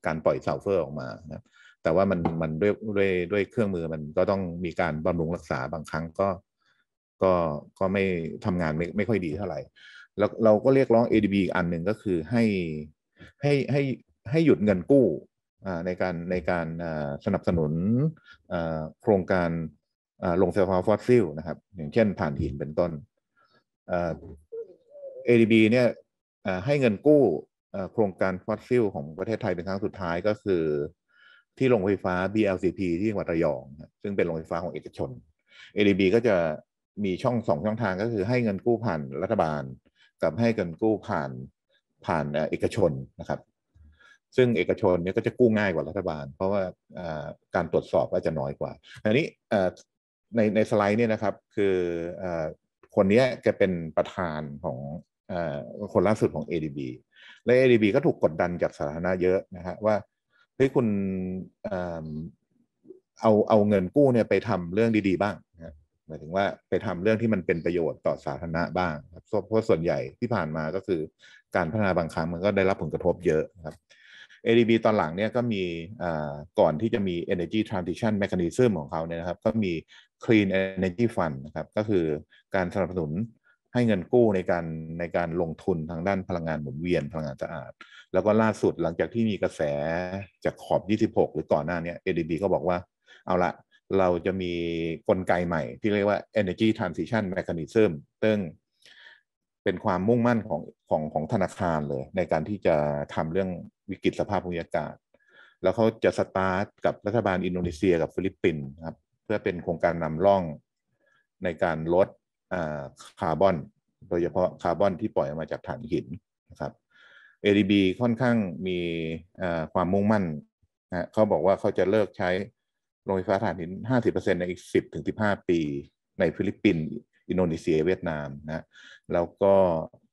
การปล่อยซัลเฟอร์ ออกมานะแต่ว่ามันมันด้วยด้วยด้วยเครื่องมือมันก็ต้องมีการบำรุงรักษาบางครั้งก็ ก็ก็ไม่ทำงานไม่ไม่ค่อยดีเท่าไหร่ แล้วเราก็เรียกร้อง ADB อีกอันหนึ่งก็คือให้ให้ให้ให้หยุดเงินกู้ในการในการสนับสนุนโครงการลงไฟฟ้าฟอสซิลนะครับ อย่างเช่นผ่านหินเป็นต้น ADB เนี่ยให้เงินกู้โครงการฟอสซิลของประเทศไทยเป็นครั้งสุดท้ายก็คือที่โรงไฟฟ้า BLCP ที่จังหวัดระยอง ซึ่งเป็นโรงไฟฟ้าของเอกชน ADB ก็จะมีช่องสองช่องทางก็คือ ให้เงินกู้ผ่านรัฐบาล กับให้เงินกู้ผ่านผ่านเอกชนนะครับ ซึ่งเอกชนเนี่ยก็จะกู้ง่ายกว่ารัฐบาล เพราะว่าการตรวจสอบก็จะน้อยกว่าอันนี้ในในสไลด์เนี่ยนะครับคือคนนี้แกเป็นประธานของคนล่าสุดของ ADB และ ADB ก็ถูกกดดันจากสาธารณะเยอะนะฮะว่าเฮ้ยคุณเอาเอาเงินกู้เนี่ยไปทำเรื่องดีๆบ้างนะหมายถึงว่าไปทำเรื่องที่มันเป็นประโยชน์ต่อสาธารณะบ้างครับเพราะส่วนใหญ่ที่ผ่านมาก็คือการพัฒนาบางครั้งมันก็ได้รับผลกระทบเยอะครับ ADB ตอนหลังเนี่ยก็มีก่อนที่จะมี Energy Transition Mechanism ของเขาเนี่ยนะครับ ก็มี Clean Energy Fund นะครับก็คือการสนับสนุนให้เงินกู้ในการในการลงทุนทางด้านพลังงานหมุนเวียนพลังงานสะอาด แล้วก็ล่าสุดหลังจากที่มีกระแส จากขอบ 26 หรือก่อนหน้านี้ ADB ก็บอกว่า เอาละเราจะมีกลไกใหม่ ที่เรียกว่า Energy Transition Mechanism ซึ่งเป็นความมุ่งมั่นของของของธนาคารเลย ในการที่จะทำเรื่องวิกฤตสภาพภูมิอากาศ แล้วเขาจะสตาร์ทกับรัฐบาลอินโดนีเซีย กับฟิลิปปินส์ครับเพื่อเป็นโครงการนำร่องในการลดคาร์บอน โดยเฉพาะคาร์บอนที่ปล่อยออกมาจากถ่านหินนะครับ ADB ค่อนข้างมีความมุ่งมั่นนะเขาบอกว่าเขาจะเลิกใช้ โรงไฟฟ้าถ่านหิน 50%ในอีก 10-15 ปีในฟิลิปปินส์อินโดนีเซียเวียดนามนะแล้วก็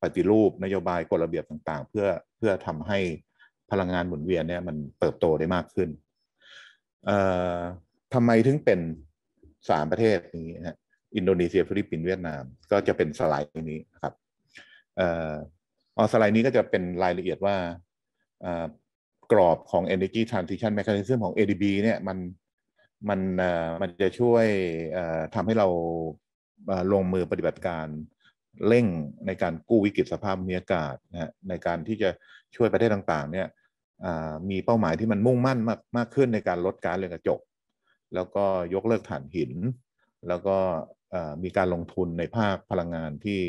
ปฏิรูปนโยบายกฎระเบียบต่าง ๆ เพื่อเพื่อทำให้พลังงานหมุนเวียนเนี่ยมันเติบโตได้มากขึ้นทำไมถึงเป็นสามประเทศนี้นะอินโดนีเซียฟิลิปปินส์เวียดนาม ก็จะเป็นสไลด์นี้ครับเอ่อสไลด์นี้ก็จะเป็นรายละเอียดว่า กรอบของ Energy Transition Mechanism ของ ADB เนี่ย มันมันมันจะช่วยทำให้เราลงมือปฏิบัติการเร่งในการกู้วิกฤตสภาพมีอากาศนะฮะในการที่จะช่วยประเทศต่างๆเนี่ยมีเป้าหมายที่มันมุ่งมั่นมากมากขึ้นในการลดการเรือนกระจก แล้วก็ยกเลิกถ่านหิน แล้วก็มีการลงทุนในภาคพลังงานที่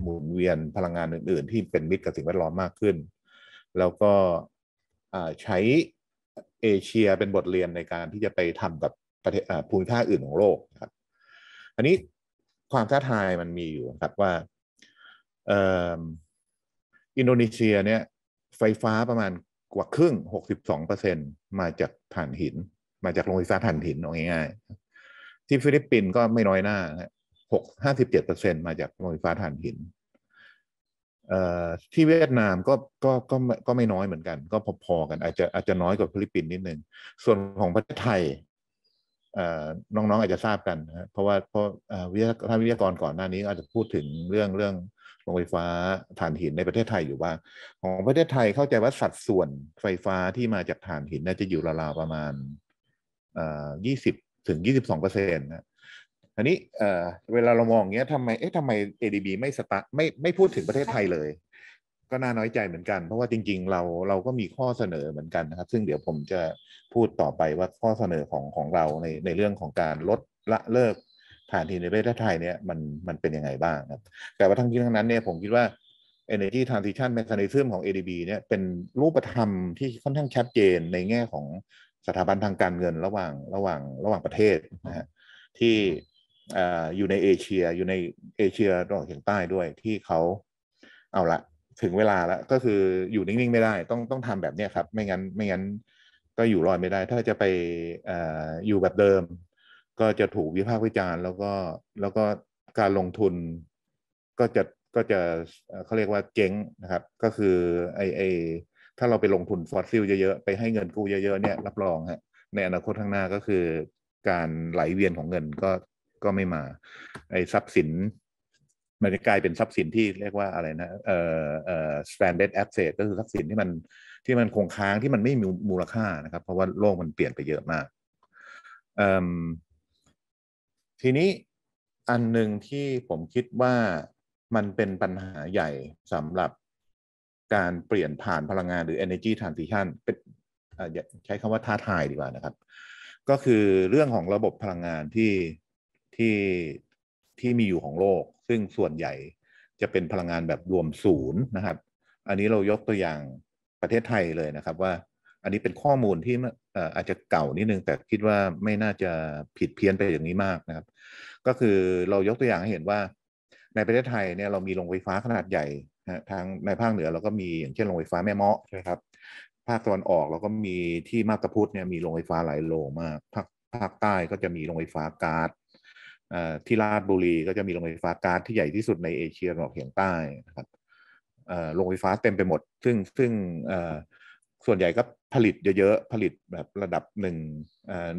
หมุนเวียนพลังงานอื่นๆ ที่เป็นมิตรกับสิ่งแวดล้อมมากขึ้น แล้วก็ใช้เอเชียเป็นบทเรียนในการที่จะไปทำกับประเทศภูมิภาคอื่นของโลกครับ อันนี้ความท้าทายมันมีอยู่ครับว่าอินโดนีเซียเนี่ยไฟฟ้าประมาณกว่าครึ่ง 62%มาจากถ่านหิน มาจากโรงไฟฟ้าถ่านหินเอาง่ายที่ ฟิลิปปินส์ก็ไม่น้อยหน้าหกห้าสิบเจ็ดเปอร์เซ็นมาจากโรงไฟฟ้าถ่านหิน เออ่ที่เวียดนามก็ก็ก็ก็ไม่น้อยเหมือนกัน ก็พอๆกันอาจจะอาจจะน้อยกว่าฟิลิปปินส์นิดนึงส่วนของประเทศไทย เออ่น้องๆอาจจะทราบกันนะเพราะว่าเพราะเออ่วิทยาท่านวิทยากรก่อนหน้านี้อาจจะพูดถึงเรื่องเรื่องโรงไฟฟ้าถ่านหิน ในประเทศไทยอยู่ว่า ของประเทศไทยเข้าใจว่าสัดส่วนไฟฟ้าที่มาจากถ่านหินน่าจะอยู่ราวๆประมาณเออ่ยี่สิบถึง 22เปอร์เซ็นต์นะีนี้ เอ่อ เวลาเรามองเงี้ยทำไม เอ๊ะทำไม ADB ไม่สตาไม่ ไม่พูดถึงประเทศไทยเลย ก็น่าน้อยใจเหมือนกัน เพราะว่าจริงๆ เรา เราก็มีข้อเสนอเหมือนกันนะครับ ซึ่งเดี๋ยวผมจะพูดต่อไปว่าข้อเสนอของของเราในในเรื่องของการลดละเลิกฐานทีในประเทศไทยเนี่ยมัน มันเป็นยังไงบ้างครับ แต่ว่าทั้งที่ทั้งนั้นเนี่ยผมคิดว่า Energy Transition Mechanism ของ ADB เนี่ยเป็นรูปธรรมที่ค่อนข้างชัดเจนในแง่ของสถาบันทางการเงินระหว่างระหว่างระหว่างประเทศนะฮะที่อยู่ในเอเชีย อยู่ในเอเชียตะวันออกเฉียงใต้ด้วยที่เขาเอาละถึงเวลาแล้ว ก็คืออยู่นิ่งๆ ไม่ได้ต้องต้องทำแบบนี้ครับ ไม่งั้นไม่งั้นก็อยู่รอดไม่ได้ ถ้าจะไปออยู่แบบเดิม ก็จะถูกวิพากษ์วิจารณ์ แล้วก็แล้วก็การลงทุน ก็จะก็จะเขาเรียกว่าเจ๊งนะครับก็คือไอไอถ้าเราไปลงทุนฟอสซิลเยอะๆ ไปให้เงินกู้เยอะๆเนี่ยรับรองฮะในอนาคตข้างหน้าก็คือ การไหลเวียนของเงินก็ก็ไม่มาไอ้ทรัพย์สิน มันจะกลายเป็นทรัพย์สินที่เรียกว่าอะไรนะเอ่อเอ่อ stranded asset ก็คือทรัพย์สินที่มันที่มันคงค้างที่มันไม่มีมูลค่านะครับ เพราะว่าโลกมันเปลี่ยนไปเยอะมาก ทีนี้อันหนึ่งที่ผมคิดว่ามันเป็นปัญหาใหญ่สำหรับการเปลี่ยนผ่านพลังงานหรือ energy transition เป็นใช้คำว่าท้าทายดีกว่านะครับ ก็คือเรื่องของระบบพลังงานที่ที่ที่มีอยู่ของโลก ซึ่งส่วนใหญ่จะเป็นพลังงานแบบรวมศูนย์นะครับอันนี้เรายกตัวอย่างประเทศไทยเลยนะครับว่า อันนี้เป็นข้อมูลที่อาจจะเก่านิดนึง แต่คิดว่าไม่น่าจะผิดเพี้ยนไปอย่างนี้มากนะครับ ก็คือเรายกตัวอย่างให้เห็นว่า ในประเทศไทยเนี่ยเรามีโรงไฟฟ้าขนาดใหญ่ะทางในภาคเหนือเราก็มีอย่างเช่นโรงไฟฟ้าแม่เมาะใช่ไหมครับภาคตะวันออกเราก็มีที่มาตาพุทธเนี่ยมีโรงไฟฟ้าหลายโรงมากภาคภาคใต้ก็จะมีโรงไฟฟ้าก๊าซที่ราชบุรี ก็จะมีโรงไฟฟ้าก๊าซที่ใหญ่ที่สุดในเอเชียตะวันออกเฉียงใต้นะครับโรงไฟฟ้าเต็มไปหมด ซึ่งซึ่งส่วนใหญ่ก็ผลิตเยอะๆผลิตแบบระดับหนึ่ง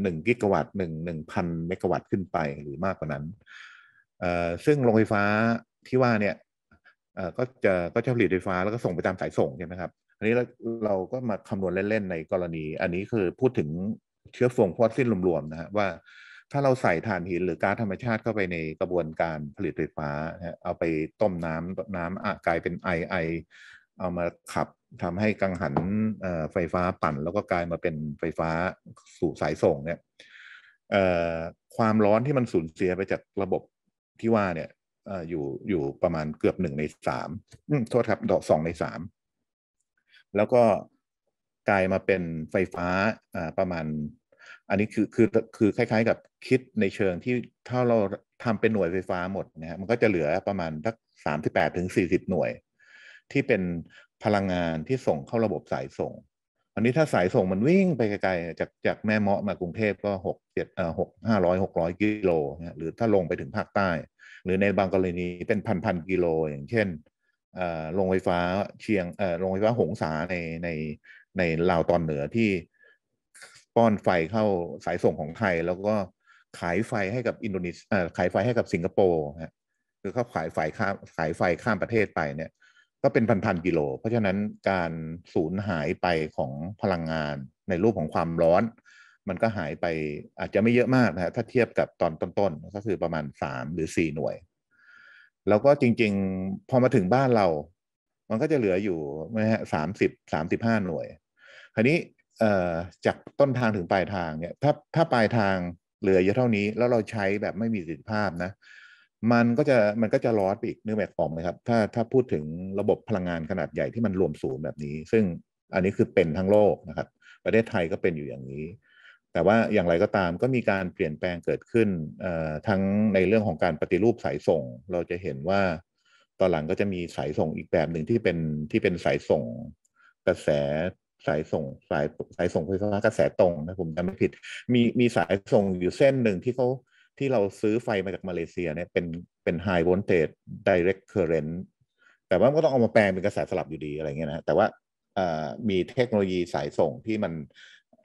หนึ่งกิกะวัตต์หนึ่งหนึ่งพันเมกะวัตต์ขึ้นไป หรือมากกว่านั้นซึ่งโรงไฟฟ้าที่ว่าเนี่ยก็จะก็จะผลิตไฟฟ้าแล้วก็ส่งไปตามสายส่งใช่ไหมครับ อันนี้เราเราก็มาคำนวณเล่นๆ ในกรณี อันนี้คือพูดถึงเชื้อฟงฟอสซิลรวมๆนะฮะว่าถ้าเราใส่ถ่านหินหรือก๊าซธรรมชาติเข้าไปในกระบวนการผลิตไฟฟ้าเอาไปต้มน้ำน้ำกลายเป็นไอไอเอามาขับทำให้กังหันไฟฟ้าปั่น แล้วก็กลายมาเป็นไฟฟ้าสู่สายส่งเนี่ยความร้อนที่มันสูญเสียไปจากระบบที่ว่าเนี่ยอยู่อยู่ประมาณเกือบหนึ่งในสาม โทษครับดอกสองในสาม แล้วก็กลายมาเป็นไฟฟ้าประมาณ อันนี้คือคือคือคล้ายๆกับคิดในเชิงที่ถ้าเราทำเป็นหน่วยไฟฟ้าหมดนะฮะมันก็จะเหลือประมาณสักสามสิบแปดถึงสี่สิบหน่วย ที่เป็นพลังงานที่ส่งเข้าระบบสายส่ง อันนี้ถ้าสายส่งมันวิ่งไปไกลๆจากจากแม่เมาะมากรุงเทพก็หกเจ็ดเอ่อหกห้าร้อยหกร้อยกิโลนะหรือถ้าลงไปถึงภาคใต้หรือในบางกรณีเป็นพันพัน กิโลอย่างเช่น โรงไฟฟ้าเชียงโรงไฟฟ้าหงสาในในในลาวตอนเหนือที่ป้อนไฟเข้าสายส่งของไทยแล้วก็ขายไฟให้กับอินโดนีเซียขายไฟให้กับสิงคโปร์ฮะคือเขาขายไฟข้ามขายไฟข้ามประเทศไปเนี่ย ก็เป็นพันๆกิโล เพราะฉะนั้นการสูญหายไปของพลังงานในรูปของความร้อนมันก็หายไปอาจจะไม่เยอะมากนะฮะถ้าเทียบกับตอนต้นๆก็คือประมาณสามหรือสี่หน่วย แล้วก็จริงๆพอมาถึงบ้านเรา มันก็จะเหลืออยู่นะฮะสามสิบสามสิบห้าหน่วย คราวนี้จากต้นทางถึงปลายทางเนี่ยถ้าถ้าปลายทางเหลือเยอะเท่านี้ แล้วเราใช้แบบไม่มีประสิทธิภาพนะ มันก็จะมันก็จะลอสไปอีกนึกแบบฟองเลยครับถ้าถ้าพูดถึงระบบพลังงานขนาดใหญ่ที่มันรวมศูนย์แบบนี้ ซึ่งอันนี้คือเป็นทั้งโลกนะครับ ประเทศไทยก็เป็นอยู่อย่างนี้แต่ว่าอย่างไรก็ตามก็มีการเปลี่ยนแปลงเกิดขึ้นทั้งในเรื่องของการปฏิรูปสายส่งเราจะเห็นว่าตอนหลังก็จะมีสายส่งอีกแบบหนึ่งที่เป็นที่เป็นสายส่ง กระแสสายส่งสายสายส่งไฟฟ้ากระแสตรงนะผมจำไม่ผิดมีมีสายส่งอยู่เส้นหนึ่งที่เขาที่เราซื้อไฟมาจากมาเลเซียเนี่ยเป็นเป็น high voltage direct current แต่ว่าก็ต้องเอามาแปลงเป็นกระแสสลับอยู่ดีอะไรเงี้ยนะ แต่ว่ามีเทคโนโลยีสายส่งที่มัน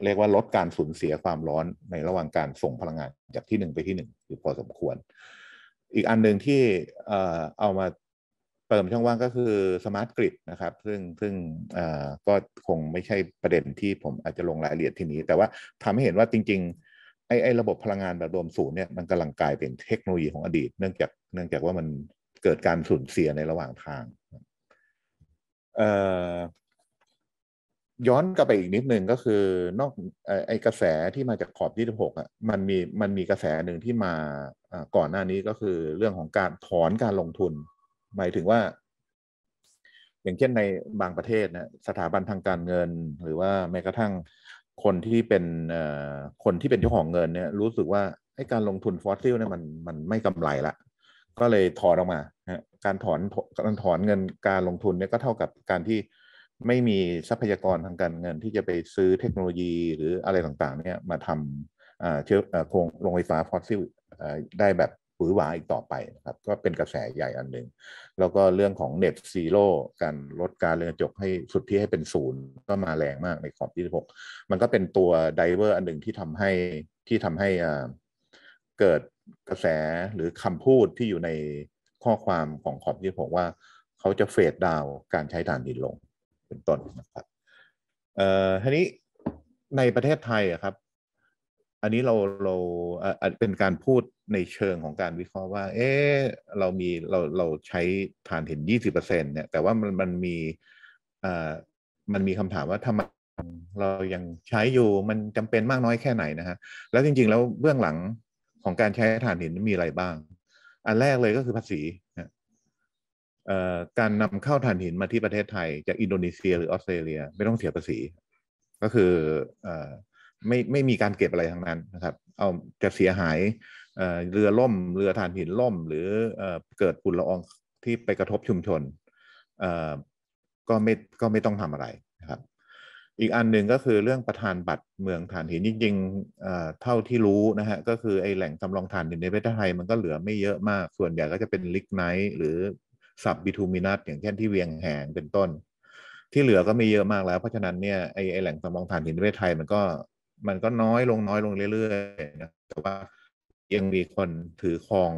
เรียกว่าลดการสูญเสียความร้อนในระหว่างการส่งพลังงานจากที่หนึ่งไปที่หนึ่งอยู่พอสมควร อีกอันหนึ่งที่เอามาเติมช่องว่างก็คือสมาร์ทกริดนะครับ ซึ่งซึ่งก็คงไม่ใช่ประเด็นที่ผมอาจจะลงรายละเอียดที่นี้ แต่ว่าทำให้เห็นว่าจริง ๆไอ้ไอ้ระบบพลังงานแบบรวมศูนย์เนี่ยมันกำลังกลายเป็นเทคโนโลยีของอดีตเนื่องจากเนื่องจากว่ามันเกิดการสูญเสียในระหว่างทางย้อนกลับไปอีกนิดนึงก็คือนอกไอ้กระแสที่มาจากขอบที่16หกอ่ะมันมีมันมีกระแสหนึ่งที่มาก่อนหน้านี้ก็คือเรื่องของการถอนการลงทุน หมายถึงว่า อย่างเช่นในบางประเทศนะสถาบันทางการเงิน หรือว่าแม้กระทั่งคนที่เป็นคนที่เป็นเจ้าของเงินเนี่ยรู้สึกว่าไอ้การลงทุนฟอสซิลเนี่ยมันมันไม่กำไรละก็เลยถอนออกมา การถอนการถอนเงินการลงทุนเนี่ยก็เท่ากับการที่ไม่มีทรัพยากรทางการเงินที่จะไปซื้อเทคโนโลยีหรืออะไรต่างๆเนี่ยมาทำเชื้อโครงโรงไฟฟ้าฟอสซิลได้แบบหวือหวาอีกต่อไปนะครับก็เป็นกระแสใหญ่อันหนึ่งแล้วก็เรื่องของเน็ตซีโร่การลดการเรือนจกให้สุดที่ให้เป็นศูนย์ ก็มาแรงมากในขอบที่6มันก็เป็นตัวไดเวอร์อันหนึ่งที่ทำให้ที่ทำให้เกิดกระแสหรือคำพูดที่อยู่ในข้อความของขอบที่6ว่าเขาจะเฟดดาวการใช้ถ่านหินลงเป็นต้นนะครับ เอ่อ ทีนี้ในประเทศไทยอะครับ อันนี้เราเราเป็นการพูดในเชิงของการวิเคราะห์ว่า เออเรามีเราเราใช้ฐานเห็นยี่สิบเปอร์เซ็นเนี่ย แต่ว่ามันมันมีอ่ามันมีคำถามว่าทำไมเรายังใช้อยู่ มันจำเป็นมากน้อยแค่ไหนนะฮะ แล้วจริง ๆ แล้วเบื้องหลังของการใช้ฐานหินมีอะไรบ้าง อันแรกเลยก็คือภาษีการนำเข้าถ่านหินมาที่ประเทศไทยจากอินโดนีเซีย หรือออสเตรเลีย ไม่ต้องเสียภาษี ก็คือไม่ไม่มีการเก็บอะไรทางนั้นนะครับเอาจะเสียหายเรือล่มเรือถ่านหินล่มหรือเกิดฝุ่นละอองที่ไปกระทบชุมชนก็ไม่ก็ไม่ต้องทำอะไรนะครับอีกอันหนึ่งก็คือเรื่องประธานบัตรเมืองถ่านหินจริงๆเท่าที่รู้นะฮะก็คือไอแหล่งสำรองถ่านหินในประเทศไทยมันก็เหลือไม่เยอะมากส่วนใหญ่ก็จะเป็นลิกไนท์หรือสับบิทูมินัสอย่างเช่นที่เวียงแหงเป็นต้น ที่เหลือก็มีเยอะมากแล้วเพราะฉะนั้นเนี่ย ไอ้แหล่งสำรองถ่านหินในประเทศไทยมันก็มันก็น้อยลงน้อยลงเรื่อยๆนะแต่ว่ายังมีคนถือครอง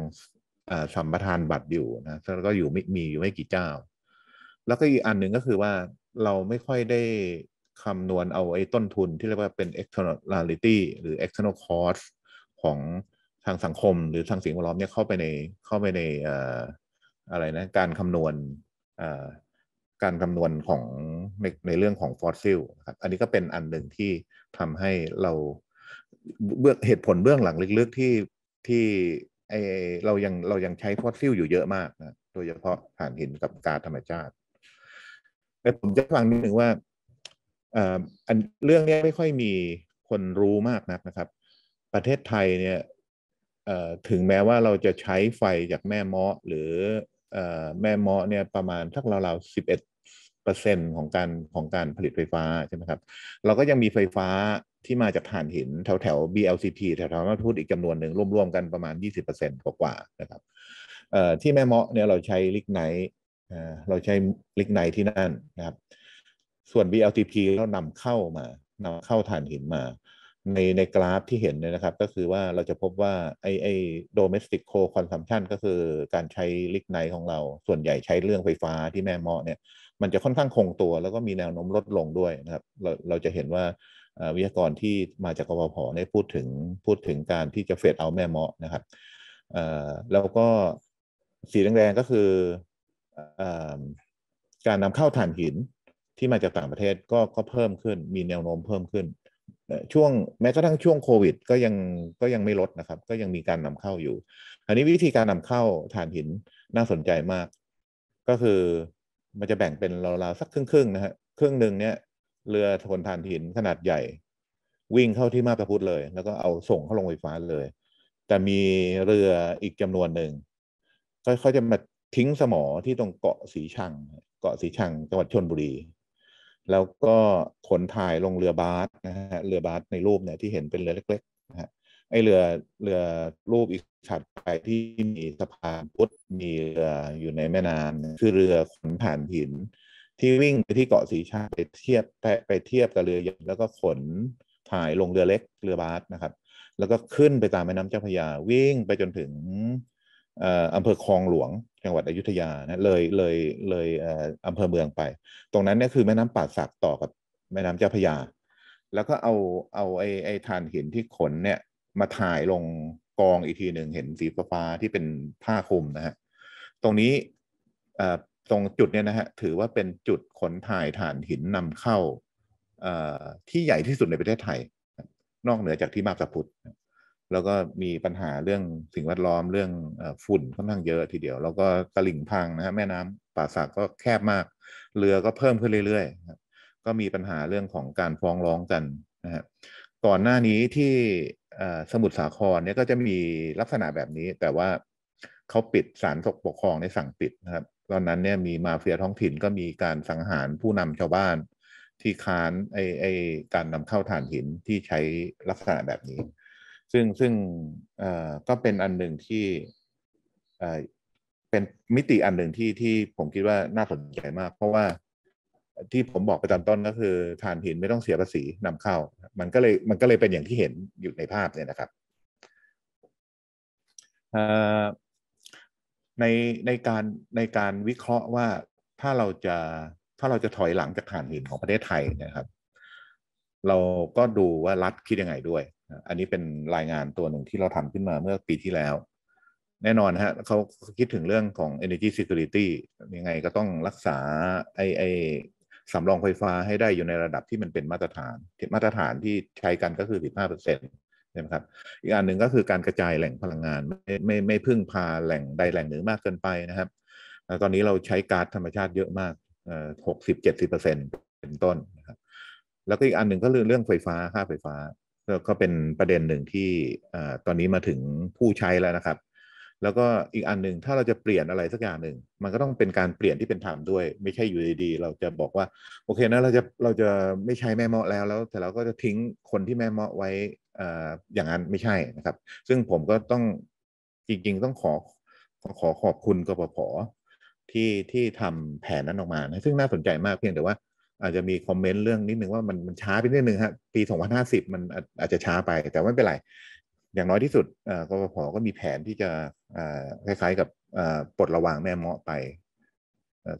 อสัมปทานบัตรอยู่นะแล้วก็อยู่มีอยู่ไม่กี่เจ้า แล้วก็อีกอันหนึ่งก็คือว่าเราไม่ค่อยได้คำนวณเอาไอ้ต้นทุนที่เรียกว่าเป็น externality หรือ external cost ของทางสังคมหรือทางสิ่งแวดล้อมเนี่ยเข้าไปในเข้าไปในอะไรนะการคำนวณการคำนวณของในในเรื่องของฟอสซิลครับอันนี้ก็เป็นอันหนึ่งที่ทำให้เราเบื้องเหตุผลเบื้องหลังลึกๆที่ที่ไอเรายังเรายังใช้ฟอสซิลอยู่เยอะมากนะโดยเฉพาะถ่านหินกับกาธรรมชาติแต่ผมจะฟังนิดหนึ่งว่าอันเรื่องนี้ไม่ค่อยมีคนรู้มากนักนะครับ ประเทศไทยเนี่ยถึงแม้ว่าเราจะใช้ไฟจากแม่เมาะหรือแม่หมอเนี่ยประมาณสักราวๆสิบเอ็ดเปอร์เซ็นของการของการผลิตไฟฟ้าใช่ไหมครับเราก็ยังมีไฟฟ้าที่มาจากถ่านหินแถวแถว BLCT แถวแถวมาพูดอีกจำนวนหนึ่งร่วมๆกันประมาณ 20%กว่ากว่านะครับที่แม่เมาะเนี่ยเราใช้ลิกไนท์เราใช้ลิกไนท์ที่นั่นนะครับ ส่วน BLTP เรานำเข้ามานำเข้าถ่านหินมาในในกราฟที่เห็นเนี่ยนะครับ ก็คือว่าเราจะพบว่าไอไอโดเมสติกโคคอนซัมชันก็คือการใช้ลิกไนของเรา ส่วนใหญ่ใช้เรื่องไฟฟ้าที่แม่เมาะเนี่ยมันจะค่อนข้างคงตัว แล้วก็มีแนวโน้มลดลงด้วยนะครับ เราเราจะเห็นว่าวิทยากรที่มาจากกพพได้พูดถึงพูดถึงการที่จะเฟดเอาแม่เมาะนะครับแล้วก็สีแดงๆก็คืออการนำเข้าถ่านหินที่มาจากต่างประเทศก็ก็เพิ่มขึ้นมีแนวโน้มเพิ่มขึ้นช่วงแม้กระทั่งช่วงโควิดก็ยังก็ยังไม่ลดนะครับ ก็ยังมีการนำเข้าอยู่ อันนี้วิธีการนำเข้าถ่านหินน่าสนใจมาก ก็คือมันจะแบ่งเป็นราวๆสักครึ่งๆนะฮะ ครึ่งหนึ่งเนี่ยเรือทนถ่านหินขนาดใหญ่ วิ่งเข้าที่มาบตาพุธเลย แล้วก็เอาส่งเข้าลงไฟฟ้าเลย แต่มีเรืออีกจำนวนหนึ่งเขาจะมาทิ้งสมอที่ตรงเกาะสีชัง เกาะสีชังจังหวัดชนบุรีแล้วก็ขนถ่ายลงเรือบาสนะฮะ เรือบาสในรูปเนี่ยที่เห็นเป็นเรือเล็กๆนะฮะไอเรือเรือรูปอีกฉากไปที่มีสะพานพุทธมีเรืออยู่ในแม่น้ำคือเรือขนผ่านหิน ที่วิ่งไปที่เกาะสีชาไปเทียบไปเทียบกับเรือใหญ่แล้วก็ขนถ่ายลงเรือเล็ก เรือบาสนะครับ แล้วก็ขึ้นไปตามแม่น้ำเจ้าพระยาวิ่งไปจนถึงอำเภอคลองหลวง จังหวัดอยุธยานะเลยเลยเลยอำเภอเมืองไป ตรงนั้นเนี่ยคือแม่น้ำป่าสักต่อกับ แม่น้ำเจ้าพยา แล้วก็เอาเอาไอ้ไอ้ฐานหินที่ขนเนี่ยมาถ่ายลงกองอีกทีหนึ่งเห็นสีฟ้าที่เป็นผ้าคลุมนะฮะ ตรงนี้ตรงจุดเนี่ยนะฮะถือว่าเป็นจุดขนถ่ายฐานหินนำเข้าที่ใหญ่ที่สุดในประเทศไทย นอกเหนือจากที่มาบตาพุธแล้วก็มีปัญหาเรื่องสิ่งแวดล้อมเรื่องฝุ่นค่อนข้างเยอะทีเดียวแล้วก็ตลิ่งพังนะฮะแม่น้ำป่าสักก็แคบมาก เรือก็เพิ่มขึ้นเรื่อย ๆ ก็มีปัญหาเรื่องของการฟ้องร้องกันนะฮะก่อนหน้านี้ที่สมุทรสาครเนี่ยก็จะมีลักษณะแบบนี้ แต่ว่าเขาปิดสารกปกครองในสั่งปิดนะครับ ตอนนั้นเนี่ยมีมาเฟียท้องถิ่นก็มีการสังหารผู้นำชาวบ้านที่ค้านไอไอการนำเข้าถ่านหินที่ใช้ลักษณะแบบนี้ซึ่งซึ่งก็เป็นอันหนึ่งที่เป็นมิติอันหนึ่งที่ที่ผมคิดว่าน่าสนใจมาก เพราะว่าที่ผมบอกไปตอนต้น ก็คือฐานหินไม่ต้องเสียภาษีนำเข้า มันก็เลยมันก็เลยเป็นอย่างที่เห็นอยู่ในภาพเนี่ยนะครับในในการในการวิเคราะห์ว่าถ้าเราจะถ้าเราจะถอยหลังจากฐานหินของประเทศไทยนะครับ เราก็ดูว่ารัฐคิดยังไงด้วยอันนี้เป็นรายงานตัวหนึ่งที่เราทำขึ้นมาเมื่อปีที่แล้ว แน่นอนฮะเขาคิดถึงเรื่องของ energy security ยังไงก็ต้องรักษาไอไอสำรองไฟฟ้าให้ได้อยู่ในระดับที่มันเป็นมาตรฐานมาตรฐานที่ใช้กันก็คือ 15%เซใช่ไหมครับ อีกอันหนึ่งก็คือการกระจายแหล่งพลังงานไม่ไม่ไม่พึ่งพาแหล่งใดแหล่งหนึ่งมากเกินไปนะครับ ตอนนี้เราใช้ก๊าซธรรมชาติเยอะมากหกสิบเจ็ดสิบเปอร์เซ็นต์เป็นต้นนะครับ แล้วก็อีกอันหนึ่งก็เรื่องเรื่องไฟฟ้าค่าไฟฟ้าก็เป็นประเด็นหนึ่งที่ตอนนี้มาถึงผู้ใช้แล้วนะครับ แล้วก็อีกอันหนึ่งถ้าเราจะเปลี่ยนอะไรสักอย่างหนึ่ง มันก็ต้องเป็นการเปลี่ยนที่เป็นธรรมด้วย ไม่ใช่อยู่ดีๆ เราจะบอกว่าโอเคนะเราจะเราจะไม่ใช้แม่เมาะแล้วแล้วแต่เราก็จะทิ้งคนที่แม่เมาะไว้อย่างนั้นไม่ใช่นะครับ ซึ่งผมก็ต้องจริงๆต้องขอขอขอบคุณกปพที่ที่ทำแผนนั้นออกมานะซึ่งน่าสนใจมากเพียงแต่ว่าอาจจะมีคอมเมนต์เรื่องนิดนึงว่ามันมันช้าไปนิดนึงฮะปีสองพันห้าสิบมันอาจจะช้าไปแต่ไม่เป็นไรอย่างน้อยที่สุดกรพก็มีแผนที่จะคล้ายๆกับปลดระวางแม่เมาะไป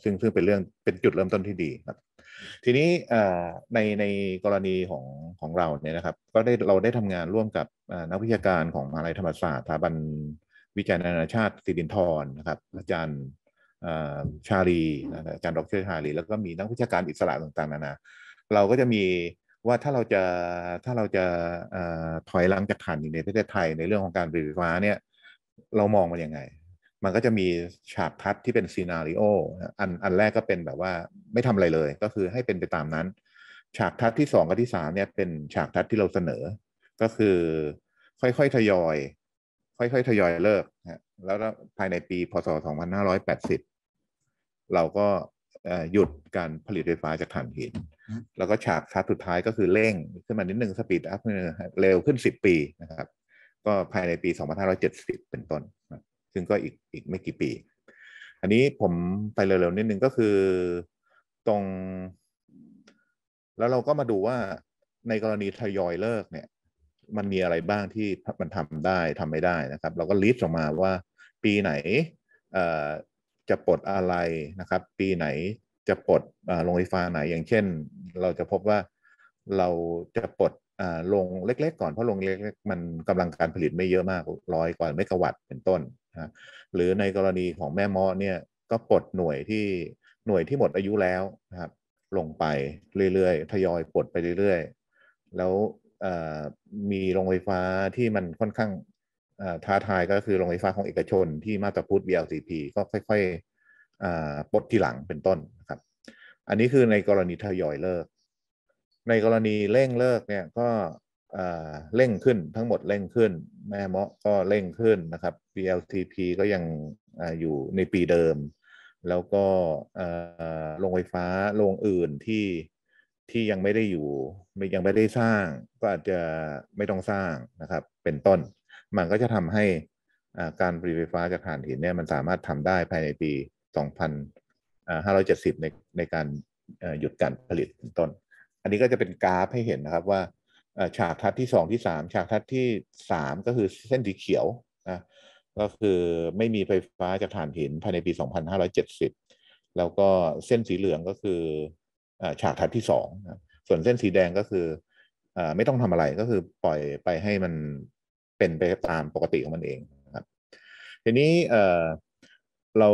ซึ่งซึ่งเป็นเรื่องเป็นจุดเริ่มต้นที่ดีครับ ทีนี้ในในกรณีของของเราเนี่ยนะครับ ก็ได้เราได้ทำงานร่วมกับนักวิชาการของมหาลัยธรรมศาสตร์สถาบันวิจัยนานาชาติสิรินทรนะครับ อาจารย์ชาลี อาจารย์ดรชาลีแล้วก็มีนักวิชาการอิสระต่างๆนานาเราก็จะมีว่าถ้าเราจะถ้าเราจะถอยหลังจากฐานอยู่ในประเทศไทยในเรื่องของการผลิตไฟฟ้าเนี่ยเรามองมันยังไง มันก็จะมีฉากทัดที่เป็นซีนารีโออันอันแรกก็เป็นแบบว่าไม่ทำอะไรเลยก็คือให้เป็นไปตามนั้น ฉากทัดที่สองกับที่สามเนี่ยเป็นฉากทัดที่เราเสนอ ก็คือค่อยๆทยอย ค่อยๆทยอยเลิกแล้วภายในปี พศ 2580เราก็หยุดการผลิตไฟฟ้าจากถ่านหิน แล้วก็ฉากชาร์จสุดท้ายก็คือเร่งขึ้นมานิดหนึ่งสปีดอัพเร็วขึ้น10ปีนะครับ ก็ภายในปี 2570 เป็นต้น ซึ่งก็อีกอีกไม่กี่ปี อันนี้ผมไปเร็วๆนิดนึงก็คือตรง แล้วเราก็มาดูว่า ในกรณีทยอยเลิกเนี่ย มันมีอะไรบ้างที่มันทำได้ทำไม่ได้นะครับ เราก็ลิสต์ออกมาว่าปีไหนจะปลดอะไรนะครับ ปีไหนจะปลดโรงไฟฟ้าไหนอย่างเช่น เราจะพบว่าเราจะปลดโรงเล็ก ๆ ก่อนเพราะโรงเล็กๆมันกำลังการผลิตไม่เยอะมากร้อยกว่าเมกะวัตต์เป็นต้นนะหรือในกรณีของแม่มอเนี่ยก็ปลดหน่วยที่หน่วยที่หมดอายุแล้วนะครับ ลงไปเรื่อยๆทยอยปลดไปเรื่อย ๆ แล้วมีโรงไฟฟ้าที่มันค่อนข้างท้าทายก็คือโรงไฟฟ้าของเอกชนที่มาตรพุทธ BLCP ก็ค่อยๆปลดที่หลังเป็นต้นนะครับ อันนี้คือในกรณีทยอยเลิก ในกรณีเร่งเลิกเนี่ยก็เร่งขึ้นทั้งหมดเร่งขึ้นแม่เมาะก็เร่งขึ้นนะครับ BLTP ก็ยังออยู่ในปีเดิม แล้วก็โรงไฟฟ้าโรงอื่นที่ที่ยังไม่ได้อยู่ยังไม่ได้สร้าง ก็อาจจะไม่ต้องสร้างนะครับ เป็นต้นมันก็จะทำให้การผลิตไฟฟ้าจากถ่านหินเนี่ยมันสามารถทำได้ภายในปี2570 ในในการหยุดการผลิตนต้น อันนี้ก็จะเป็นกราฟให้เห็นนะครับว่าฉากทัดที่ 2 ที่3 ฉากทัดที่ 3 ก็คือเส้นสีเขียวนะก็คือไม่มีไฟฟ้าจากถ่านหินภายในปี 2570 แล้วก็เส้นสีเหลืองก็คือฉากทัดที่2องส่วนเส้นสีแดงก็คือไม่ต้องทำอะไรก็คือปล่อยไปให้มันเป็น ไป ตามปกติของมันเองครับทีนี้เรา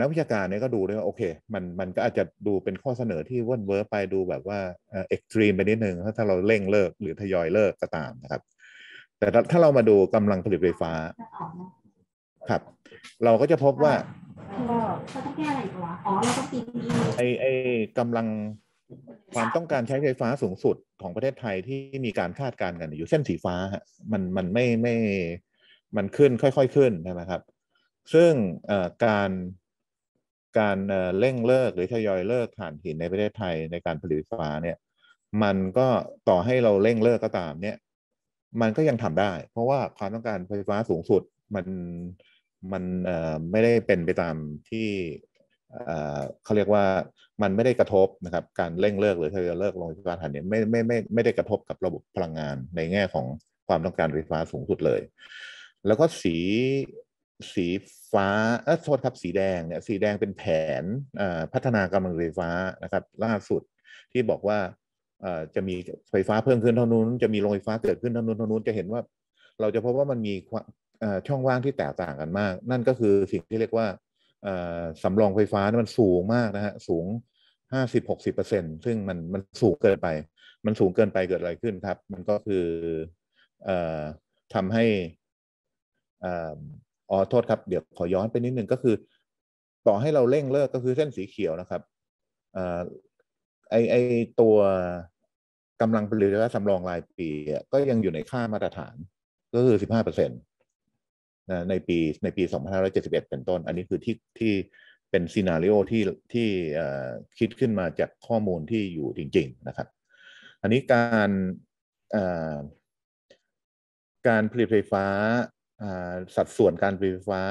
นักวิชาการเนี่ยก็ดูด้วยว่าโอเค มันมันก็อาจจะดูเป็นข้อเสนอที่ว่นเวอร์ไปดูแบบว่าเอ็กตรีมไป นิด นึง ถ้าเราเร่ง เลิกหรือทยอยเลิกก็ตามนะครับ แต่ถ้าเรามาดูกำลังผลิตไฟฟ้าครับ เราก็จะพบว่าเราต้องแก้อะไรอีกวะอ๋อเราต้องตีไอไอกำลังความต้องการใช้ไฟฟ้าสูงสุดของประเทศไทยที่มีการคาดการณ์กันอยู่เส้นสีฟ้าฮะมันมันไม่ไม่มันขึ้นค่อยๆขึ้นใช่ไหมครับ ซึ่งการการเร่งเลิกหรือทยอยเลิกถ่านหินในประเทศไทยในการผลิตไฟฟ้าเนี่ยมันก็ต่อให้เราเร่งเลิกก็ตามเนี่ยมันก็ยังทำได้ เพราะว่าความต้องการไฟฟ้าสูงสุดมันมันไม่ได้เป็นไปตามที่เขาเรียกว่ามันไม่ได้กระทบนะครับการเร่งเลิกหรือทีาจะเลิกโรงไฟฟ้าถ่านินี่ไม่ไม่ไม่ไม่ได้กระทบกับระบบพลังงาน ในแง่ของความต้องการไฟฟ้าสูงสุดเลย แล้วก็สีสีฟ้าเออโทษครับสีแดงเนี่ยสีแดงเป็นแผนพัฒนากำลังไฟฟ้านะครับล่าสุดที่บอกว่าจะมีไฟฟ้าเพิ่มขึ้นเท่านู้นจะมีโรงไฟฟ้าเกิดขึ้นเท่านู้นเท่านู้นจะเห็นว่า เราจะพบว่ามันมีช่องว่างที่แตกต่างกันมาก นั่นก็คือสิ่งที่เรียกว่าสำรองไฟฟ้านี่มันสูงมากนะฮะ สูงห้าสิบหกสิบเปอร์เซ็นซึ่งมันมันสูงเกินไป มันสูงเกินไปเกิดอะไรขึ้นครับ มันก็คืออทำให้อ๋อโทษครับเดี๋ยวขอย้อนไปนิดนึงก็คือ ต่อให้เราเร่งเลิกก็คือเส้นสีเขียวนะครับอไอไอตัวกำลังผลิตและสำรองรายปีก็ยังอยู่ในค่ามาตรฐานก็คือสิบห้าเปอร์เซ็นต์นะในปีในปี 2571 เป็นต้น อันนี้คือที่ที่เป็นซีนารีโอที่ที่คิดขึ้นมาจากข้อมูลที่อยู่จริงๆนะครับ อันนี้การการผลิตไฟฟ้าสัดส่วนการผลิตไฟฟ้า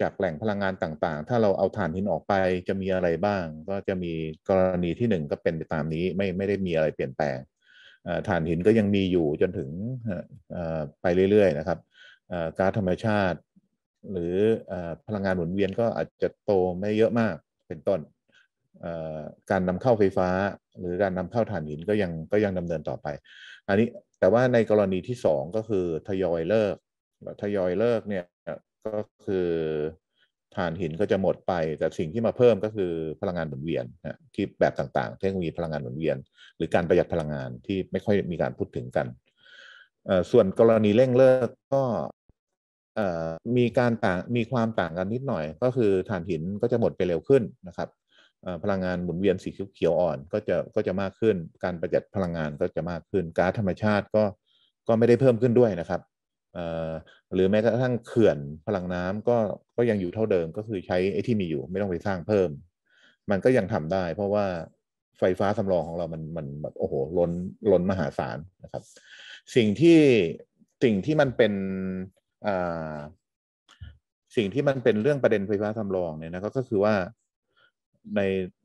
จากแหล่งพลังงานต่างๆ ถ้าเราเอาถ่านหินออกไปจะมีอะไรบ้าง ก็จะมีกรณีที่หนึ่งก็เป็นไปตามนี้ไม่ไม่ได้มีอะไรเปลี่ยนแปลงถ่านหินก็ยังมีอยู่จนถึงไปเรื่อยๆ นะครับก๊าซธรรมชาติหรือพลังงานหมุนเวียนก็อาจจะโตไม่เยอะมากเป็นต้นการนำเข้าไฟฟ้า หรือการนำเข้าถ่านหินก็ยังก็ยังดำเนินต่อไป อันนี้แต่ว่าในกรณีที่2ก็คือ ทยอยเลิกทยอยเลิกเนี่ยก็คือถ่านหินก็จะหมดไป แต่สิ่งที่มาเพิ่มก็คือพลังงานหมุนเวียนที่แบบต่างๆเทคโนโลยีพลังงานหมุนเวียน หรือการประหยัดพลังงานที่ไม่ค่อยมีการพูดถึงกันส่วนกรณีเร่งเลิกก็มีการต่าง มีความต่างกันนิดหน่อย ก็คือถ่านหินก็จะหมดไปเร็วขึ้นนะครับ พลังงานหมุนเวียนสีเขียวอ่อนก็จะก็จะมากขึ้น การประหยัดพลังงานก็จะมากขึ้นก๊าซธรรมชาติก็ก็ไม่ได้เพิ่มขึ้นด้วยนะครับ หรือแม้กระทั่งเขื่อนพลังน้ำก็ก็ยังอยู่เท่าเดิม ก็คือใช้ไอ้ที่มีอยู่ ไม่ต้องไปสร้างเพิ่ม มันก็ยังทำได้เพราะว่าไฟฟ้าสำรองของเรามันมันแบบโอ้โหล้นล้นมหาศาลนะครับ สิ่งที่สิ่งที่มันเป็นสิ่งที่มันเป็นเรื่องประเด็นไฟฟ้าสำรองเนี่ยนะก็คือว่าใน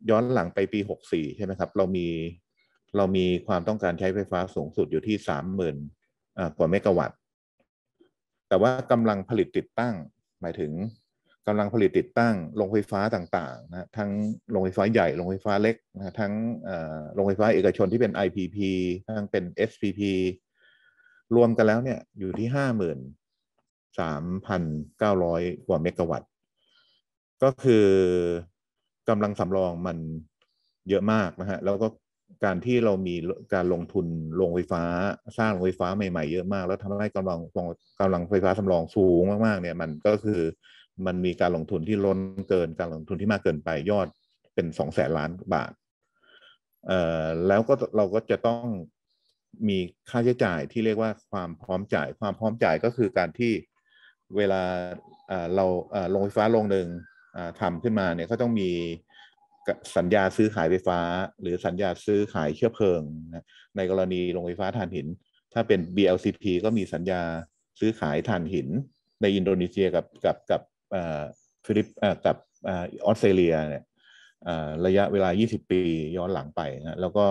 ย้อนหลังไปปีหกสี่ใช่ไหมครับเรามีเรามีความต้องการใช้ไฟฟ้าสูงสุดอยู่ที่สามหมื่นกว่าเมกะวัตต์แต่ว่ากำลังผลิตติดตั้งหมายถึงกำลังผลิตติดตั้งโรงไฟฟ้าต่างๆนะทั้งโรงไฟฟ้าใหญ่โรงไฟฟ้าเล็กนะทั้งโรงไฟฟ้าเอกชนที่เป็น IPP ทั้งเป็น SPP รวมกันแล้วเนี่ยอยู่ที่ห้าหมื่นสามพันเกว่าเมกะวัตต์ก็คือกำลังสำรองมันเยอะมากนะฮะ แล้วก็การที่เรามีการลงทุนโรงไฟฟ้าสร้างโรงไฟฟ้าใหม่ๆเยอะมาก แล้วทำให้กำลังกำลังไฟฟ้าสำรองสูงมากๆ เนี่ย มันก็คือมันมีการลงทุนที่ล้นเกิน การลงทุนที่มากเกินไปยอดเป็นสองแสนล้านบาท เอ่อ แล้วก็เราก็จะต้องมีค่าใช้จ่ายที่เรียกว่าความพร้อมจ่าย ความพร้อมจ่ายก็คือการที่เวลาเราโรงไฟฟ้าโรงหนึ่งทำขึ้นมาเนี่ยก็ต้องมีสัญญาซื้อขายไฟฟ้า หรือสัญญาซื้อขายเชื้อเพลิงนะในกรณีโรงไฟฟ้าถ่านหิน ถ้าเป็น b l c p ก็มีสัญญาซื้อขายถ่านหิน ในอินโดนีเซียกับกับกับฟิลิปกับออสเตรเลียเนี่ยระยะเวลา 20 ปีย้อนหลังไปนะแล้วก็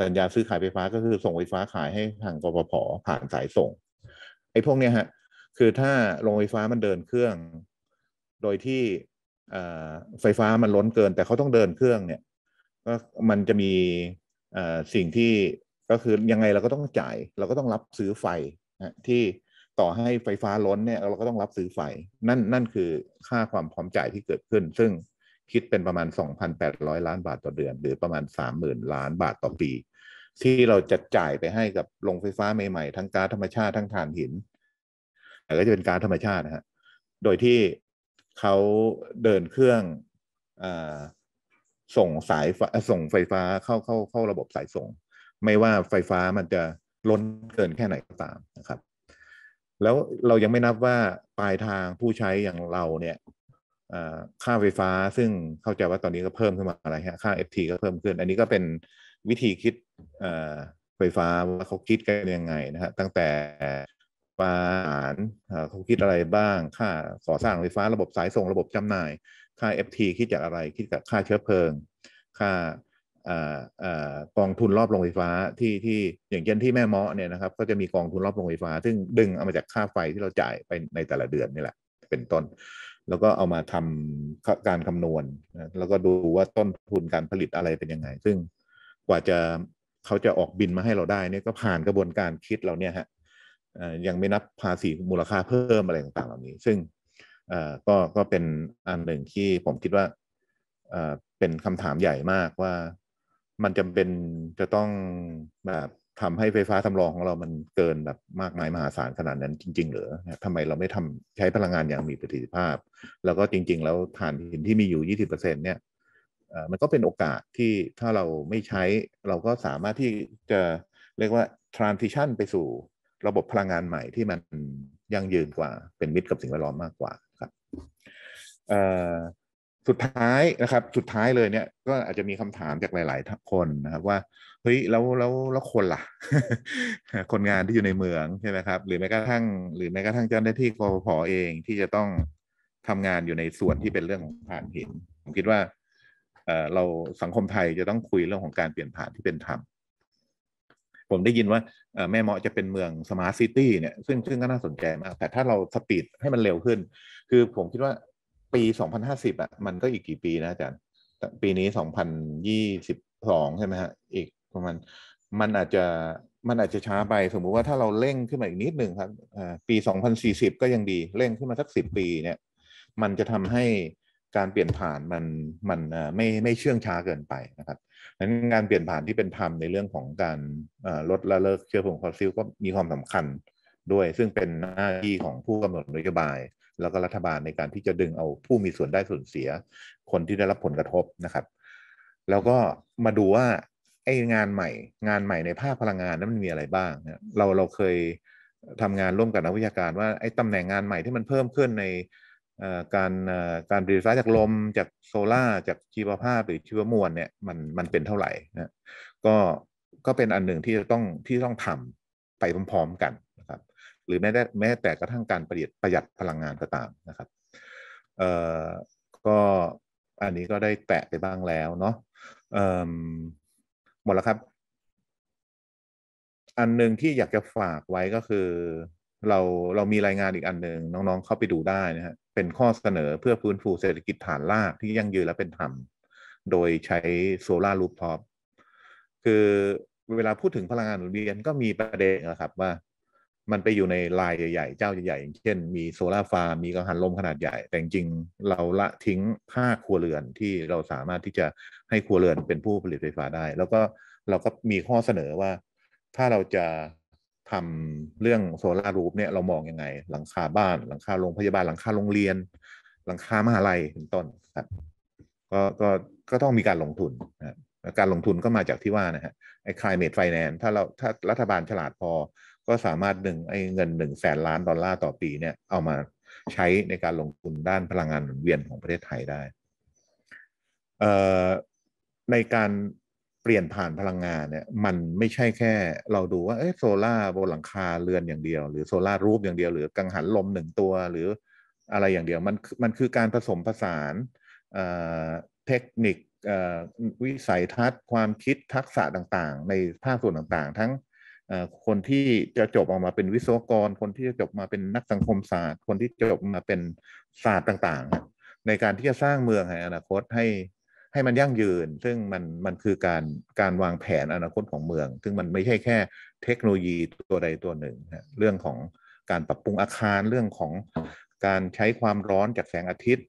สัญญาซื้อขายไฟฟ้าก็คือส่งไฟฟ้าขายให้ทางกปพผ่านสายส่งไอ้พวกเนี้ยฮะคือถ้าโรงไฟฟ้ามันเดินเครื่องโดยที่ไฟฟ้ามันล้นเกิน แต่เขาต้องเดินเครื่องเนี่ยก็มันจะมีสิ่งที่ก็คือยังไงเราก็ต้องจ่าย เราก็ต้องรับซื้อไฟนะที่ต่อให้ไฟฟ้าล้นเนี่ยเราก็ต้องรับซื้อไฟนั่นนั่นคือค่าความพร้อมจ่ายที่เกิดขึ้น ซึ่งคิดเป็นประมาณ 2,800 ล้านบาทต่อเดือน หรือประมาณ30,000 ล้านบาทต่อปี ที่เราจะจ่ายไปให้กับโรงไฟฟ้าใหม่ๆทั้งก๊าซธรรมชาติทั้งถ่านหินก็จะเป็นการธรรมชาตินะฮะ โดยที่เขาเดินเครื่องอส่งสายส่งไฟฟ้าเข้าเข้าเข้าระบบสายส่ง ไม่ว่าไฟฟ้ามันจะล้นเกินแค่ไหนก็ตามนะครับ แล้วเรายังไม่นับว่าปลายทางผู้ใช้อย่างเราเนี่ยค่าไฟฟ้าซึ่งเข้าใจว่าตอนนี้ก็เพิ่มขึ้นมาอะไรฮะค่า FT ก็เพิ่มขึ้นอันนี้ก็เป็นวิธีคิดไฟฟ้าว่าเขาคิดกันยังไงนะฮะตั้งแต่ฟ้าอาหารเขาคิดอะไรบ้าง ค่าก่อสร้างไฟฟ้าระบบสายส่งระบบจำหน่าย ค่า FT คิดจากอะไรคิดจากค่าเชื้อเพลิง ค่าอกองทุนรอบโรงไฟฟ้าที่ที่อย่างเช่นที่แม่เมาะเนี่ยนะครับก็จะมีกองทุนรอบโรงไฟฟ้า ซึ่งดึงเอามาจากค่าไฟที่เราจ่ายไปในแต่ละเดือนนี่แหละเป็นต้น แล้วก็เอามาทำการคำนวณแล้วก็ดูว่าต้นทุนการผลิตอะไรเป็นยังไงซึ่งกว่าจะเขาจะออกบินมาให้เราได้เนี่ยก็ผ่านกระบวนการคิดเราเนี่ยฮะยังไม่นับภาษีมูลค่าเพิ่มอะไรต่างๆเหล่านี้ ซึ่งก็ก็เป็นอันหนึ่งที่ผมคิดว่า เป็นคำถามใหญ่มากว่า มันจะเป็นจะต้องแบบทำให้ไฟฟ้าทำรองของเรามันเกินแบบมากมายมหาศาลขนาดนั้นจริงๆหรือ ทำไมเราไม่ทำใช้พลังงานอย่างมีประสิทธิภาพ แล้วก็จริง ๆ แล้วฐานหินที่มีอยู่ 20%เนี่ยมันก็เป็นโอกาสที่ถ้าเราไม่ใช้ เราก็สามารถที่จะเรียกว่า transition ไปสู่ระบบพลังงานใหม่ที่มันยั่งยืนกว่า เป็นมิตรกับสิ่งแวดล้อมมากกว่าครับสุดท้ายนะครับ สุดท้ายเลยเนี่ย ก็อาจจะมีคำถามจากหลายๆคนนะครับ ว่าเฮ้ยแล้วแล้วแล้วคนล่ะ คนงานที่อยู่ในเมืองใช่ไหมครับ หรือแม้กระทั่ง หรือแม้กระทั่งเจ้าหน้าที่กรพเองที่จะต้องทำงานอยู่ในส่วนที่เป็นเรื่องของผ่านหินผมคิดว่าเราสังคมไทยจะต้องคุยเรื่องของการเปลี่ยนผ่านที่เป็นธรรมผมได้ยินว่าแม่เมาะจะเป็นเมืองสมาร์ทซิตี้เนี่ยซึ่งซึ่งก็น่าสนใจมาก แต่ถ้าเราสปีดให้มันเร็วขึ้น คือผมคิดว่าปี 2050อ่ะมันก็อีกกี่ปีนะอาจารย์ปีนี้ 2022 ใช่ไหมฮะอีกประมาณมันอาจจะมันอาจจะช้าไป สมมุติว่าถ้าเราเร่งขึ้นมาอีกนิดหนึ่งครับปี 2040 ก็ยังดีเร่งขึ้นมาสัก 10 ปีเนี่ยมันจะทำใหการเปลี่ยนผ่านมันมันไม่ไม่เชื่องช้าเกินไปนะครับนั้นงานเปลี่ยนผ่านที่เป็นธรรมในเรื่องของการลดละเลิกเชื้อเพลิงฟอสซิลก็มีความสำคัญด้วย ซึ่งเป็นหน้าที่ของผู้กำหนดนโยบาย แล้วก็รัฐบาลในการที่จะดึงเอาผู้มีส่วนได้ส่วนเสีย คนที่ได้รับผลกระทบนะครับ แล้วก็มาดูว่าไองานใหม่ งานใหม่ในภาคพลังงานนั้นมันมีอะไรบ้าง เราเราเคยทำงานร่วมกับนักวิชาการว่าไอตตำแหน่งงานใหม่ที่มันเพิ่มขึ้นในการการผลิตไฟจากลมจากโซลา่าจากชีวภาพหรือชีวมวลเนี่ยมันมันเป็นเท่าไหร่นะก็ก็เป็นอันหนึ่งที่จะต้องที่ต้องทำไปพร้อมๆกันนะครับ หรือแม้แต่แม้แต่กระทั่งการประหยัดประหยัดพลังงานก็ตามนะครับเอ่อก็อันนี้ก็ได้แตะไปบ้างแล้วเนาะเอ่อหมดแล้วครับ อันหนึ่งที่อยากจะฝากไว้ก็คือเราเรามีรายงานอีกอันหนึ่งน้องๆเข้าไปดูได้นะฮะเป็นข้อเสนอเพื่อฟื้นฟูเศรษฐกิจฐานรากที่ยั่งยืนและเป็นธรรม โดยใช้โซลารูปท็อปคือเวลาพูดถึงพลังงานหมุนเวียนก็มีประเด็นนะครับว่า มันไปอยู่ในลายใหญ่ๆ เจ้าใหญ่ๆอย่างเช่นมีโซลาฟาร์มมีกังหันลมขนาดใหญ่ แต่จริง เราละทิ้งภาคครัวเรือนที่เราสามารถที่จะให้ครัวเรือนเป็นผู้ผลิตไฟฟ้าได้ แล้วก็เราก็มีข้อเสนอว่า ถ้าเราจะทำเรื่องโซลารูปเนี่ยเรามองยังไง หลังคาบ้านหลังคาโรงพยาบาลหลังคาโรงเรียน หลังคามหาลัยเป็นต้นครับก็ก็ก็ต้องมีการลงทุนนะการลงทุนก็มาจากที่ว่านะฮะไอ้ climate finance ถ้าเราถ้ารัฐบาลฉลาดพอก็สามารถดึงไอ้เงินหนึ่งแสนล้านดอลลาร์ต่อปีเนี่ย เอามาใช้ในการลงทุนด้านพลังงานหมุนเวียนของประเทศไทยได้ในการเปลี่ยนผ่านพลังงานเนี่ยมันไม่ใช่แค่เราดูว่าเอโซล่าบนหลังคาเรือนอย่างเดียว หรือโซล่ารูปอย่างเดียว หรือกังหันลมหนึ่งตัวหรืออะไรอย่างเดียวมันมันคือการผสมผสานเทคนิควิสัยทัศน์ ความคิดทักษะต่างๆ ในภาคส่วนต่างๆ ทั้งคนที่จะจบออกมาเป็นวิศวกร คนที่จะจบมาเป็นนักสังคมศาสตร์ คนที่จบมาเป็นศาสตร์ต่างๆ ในการที่จะสร้างเมืองในอนาคตใหให้มันยั่งยืน ซึ่งมันมันคือการการวางแผนอนาคตของเมือง ซึ่งมันไม่ใช่แค่เทคโนโลยีตัวใดตัวหนึ่งเรื่องของการปรับปรุงอาคารเรื่องของการใช้ความร้อนจากแสงอาทิตย์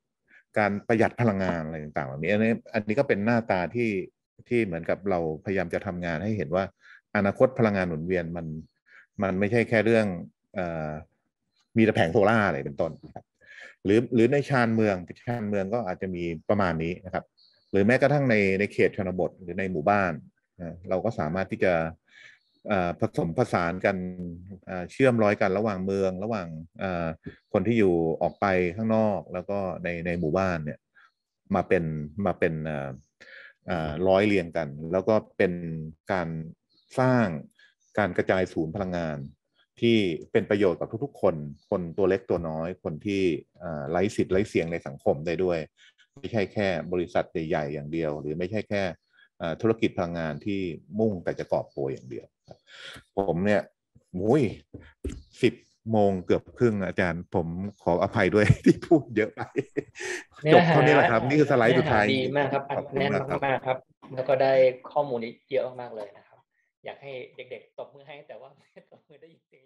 การประหยัดพลังงาน อะไรต่างๆแบบนี้อันนี้ อันนี้ก็เป็นหน้าตาที่ที่เหมือนกับเราพยายามจะทำงาน ให้เห็นว่า อนาคตพลังงานหมุนเวียนมัน มันไม่ใช่แค่เรื่องอมีแต่แผงโซล่าอะไรเป็นต้นหรือหรือในชานเมืองชานเมืองก็อาจจะมีประมาณนี้นะครับหรือแม้กระทั่งในในเขตชนบทหรือในหมู่บ้าน เราก็สามารถที่จะผสมผสานกันเชื่อมร้อยกันระหว่างเมือง ระหว่างคนที่อยู่ออกไปข้างนอกแล้วก็ในในหมู่บ้านเนี่ยมาเป็นมาเป็นร้อยเรียงกัน แล้วก็เป็นการสร้างการกระจายศูนย์พลังงาน ที่เป็นประโยชน์กับทุก ๆ คน คนตัวเล็กตัวน้อยคนที่ไร้สิทธิ์ไร้เสียงในสังคมได้ด้วยไม่ใช่แค่บริษัทใหญ่ๆอย่างเดียว หรือไม่ใช่แค่ธุรกิจพลังงานที่มุ่งแต่จะกอบโปยอย่างเดียวผมเนี่ยมุ้ยสิบโมงเกือบครึ่งอาจารย์ ผมขออภัยด้วยที่พูดเยอะไปจบเท่านี้แหละครับ นี่คือสไลด์สุดท้ายดีมากครับแน่นมากครับ แล้วก็ได้ข้อมูลเยอะมากเลยนะครับ อยากให้เด็ก ๆ ตบมือให้แต่ว่าตบมือได้ยินเสียง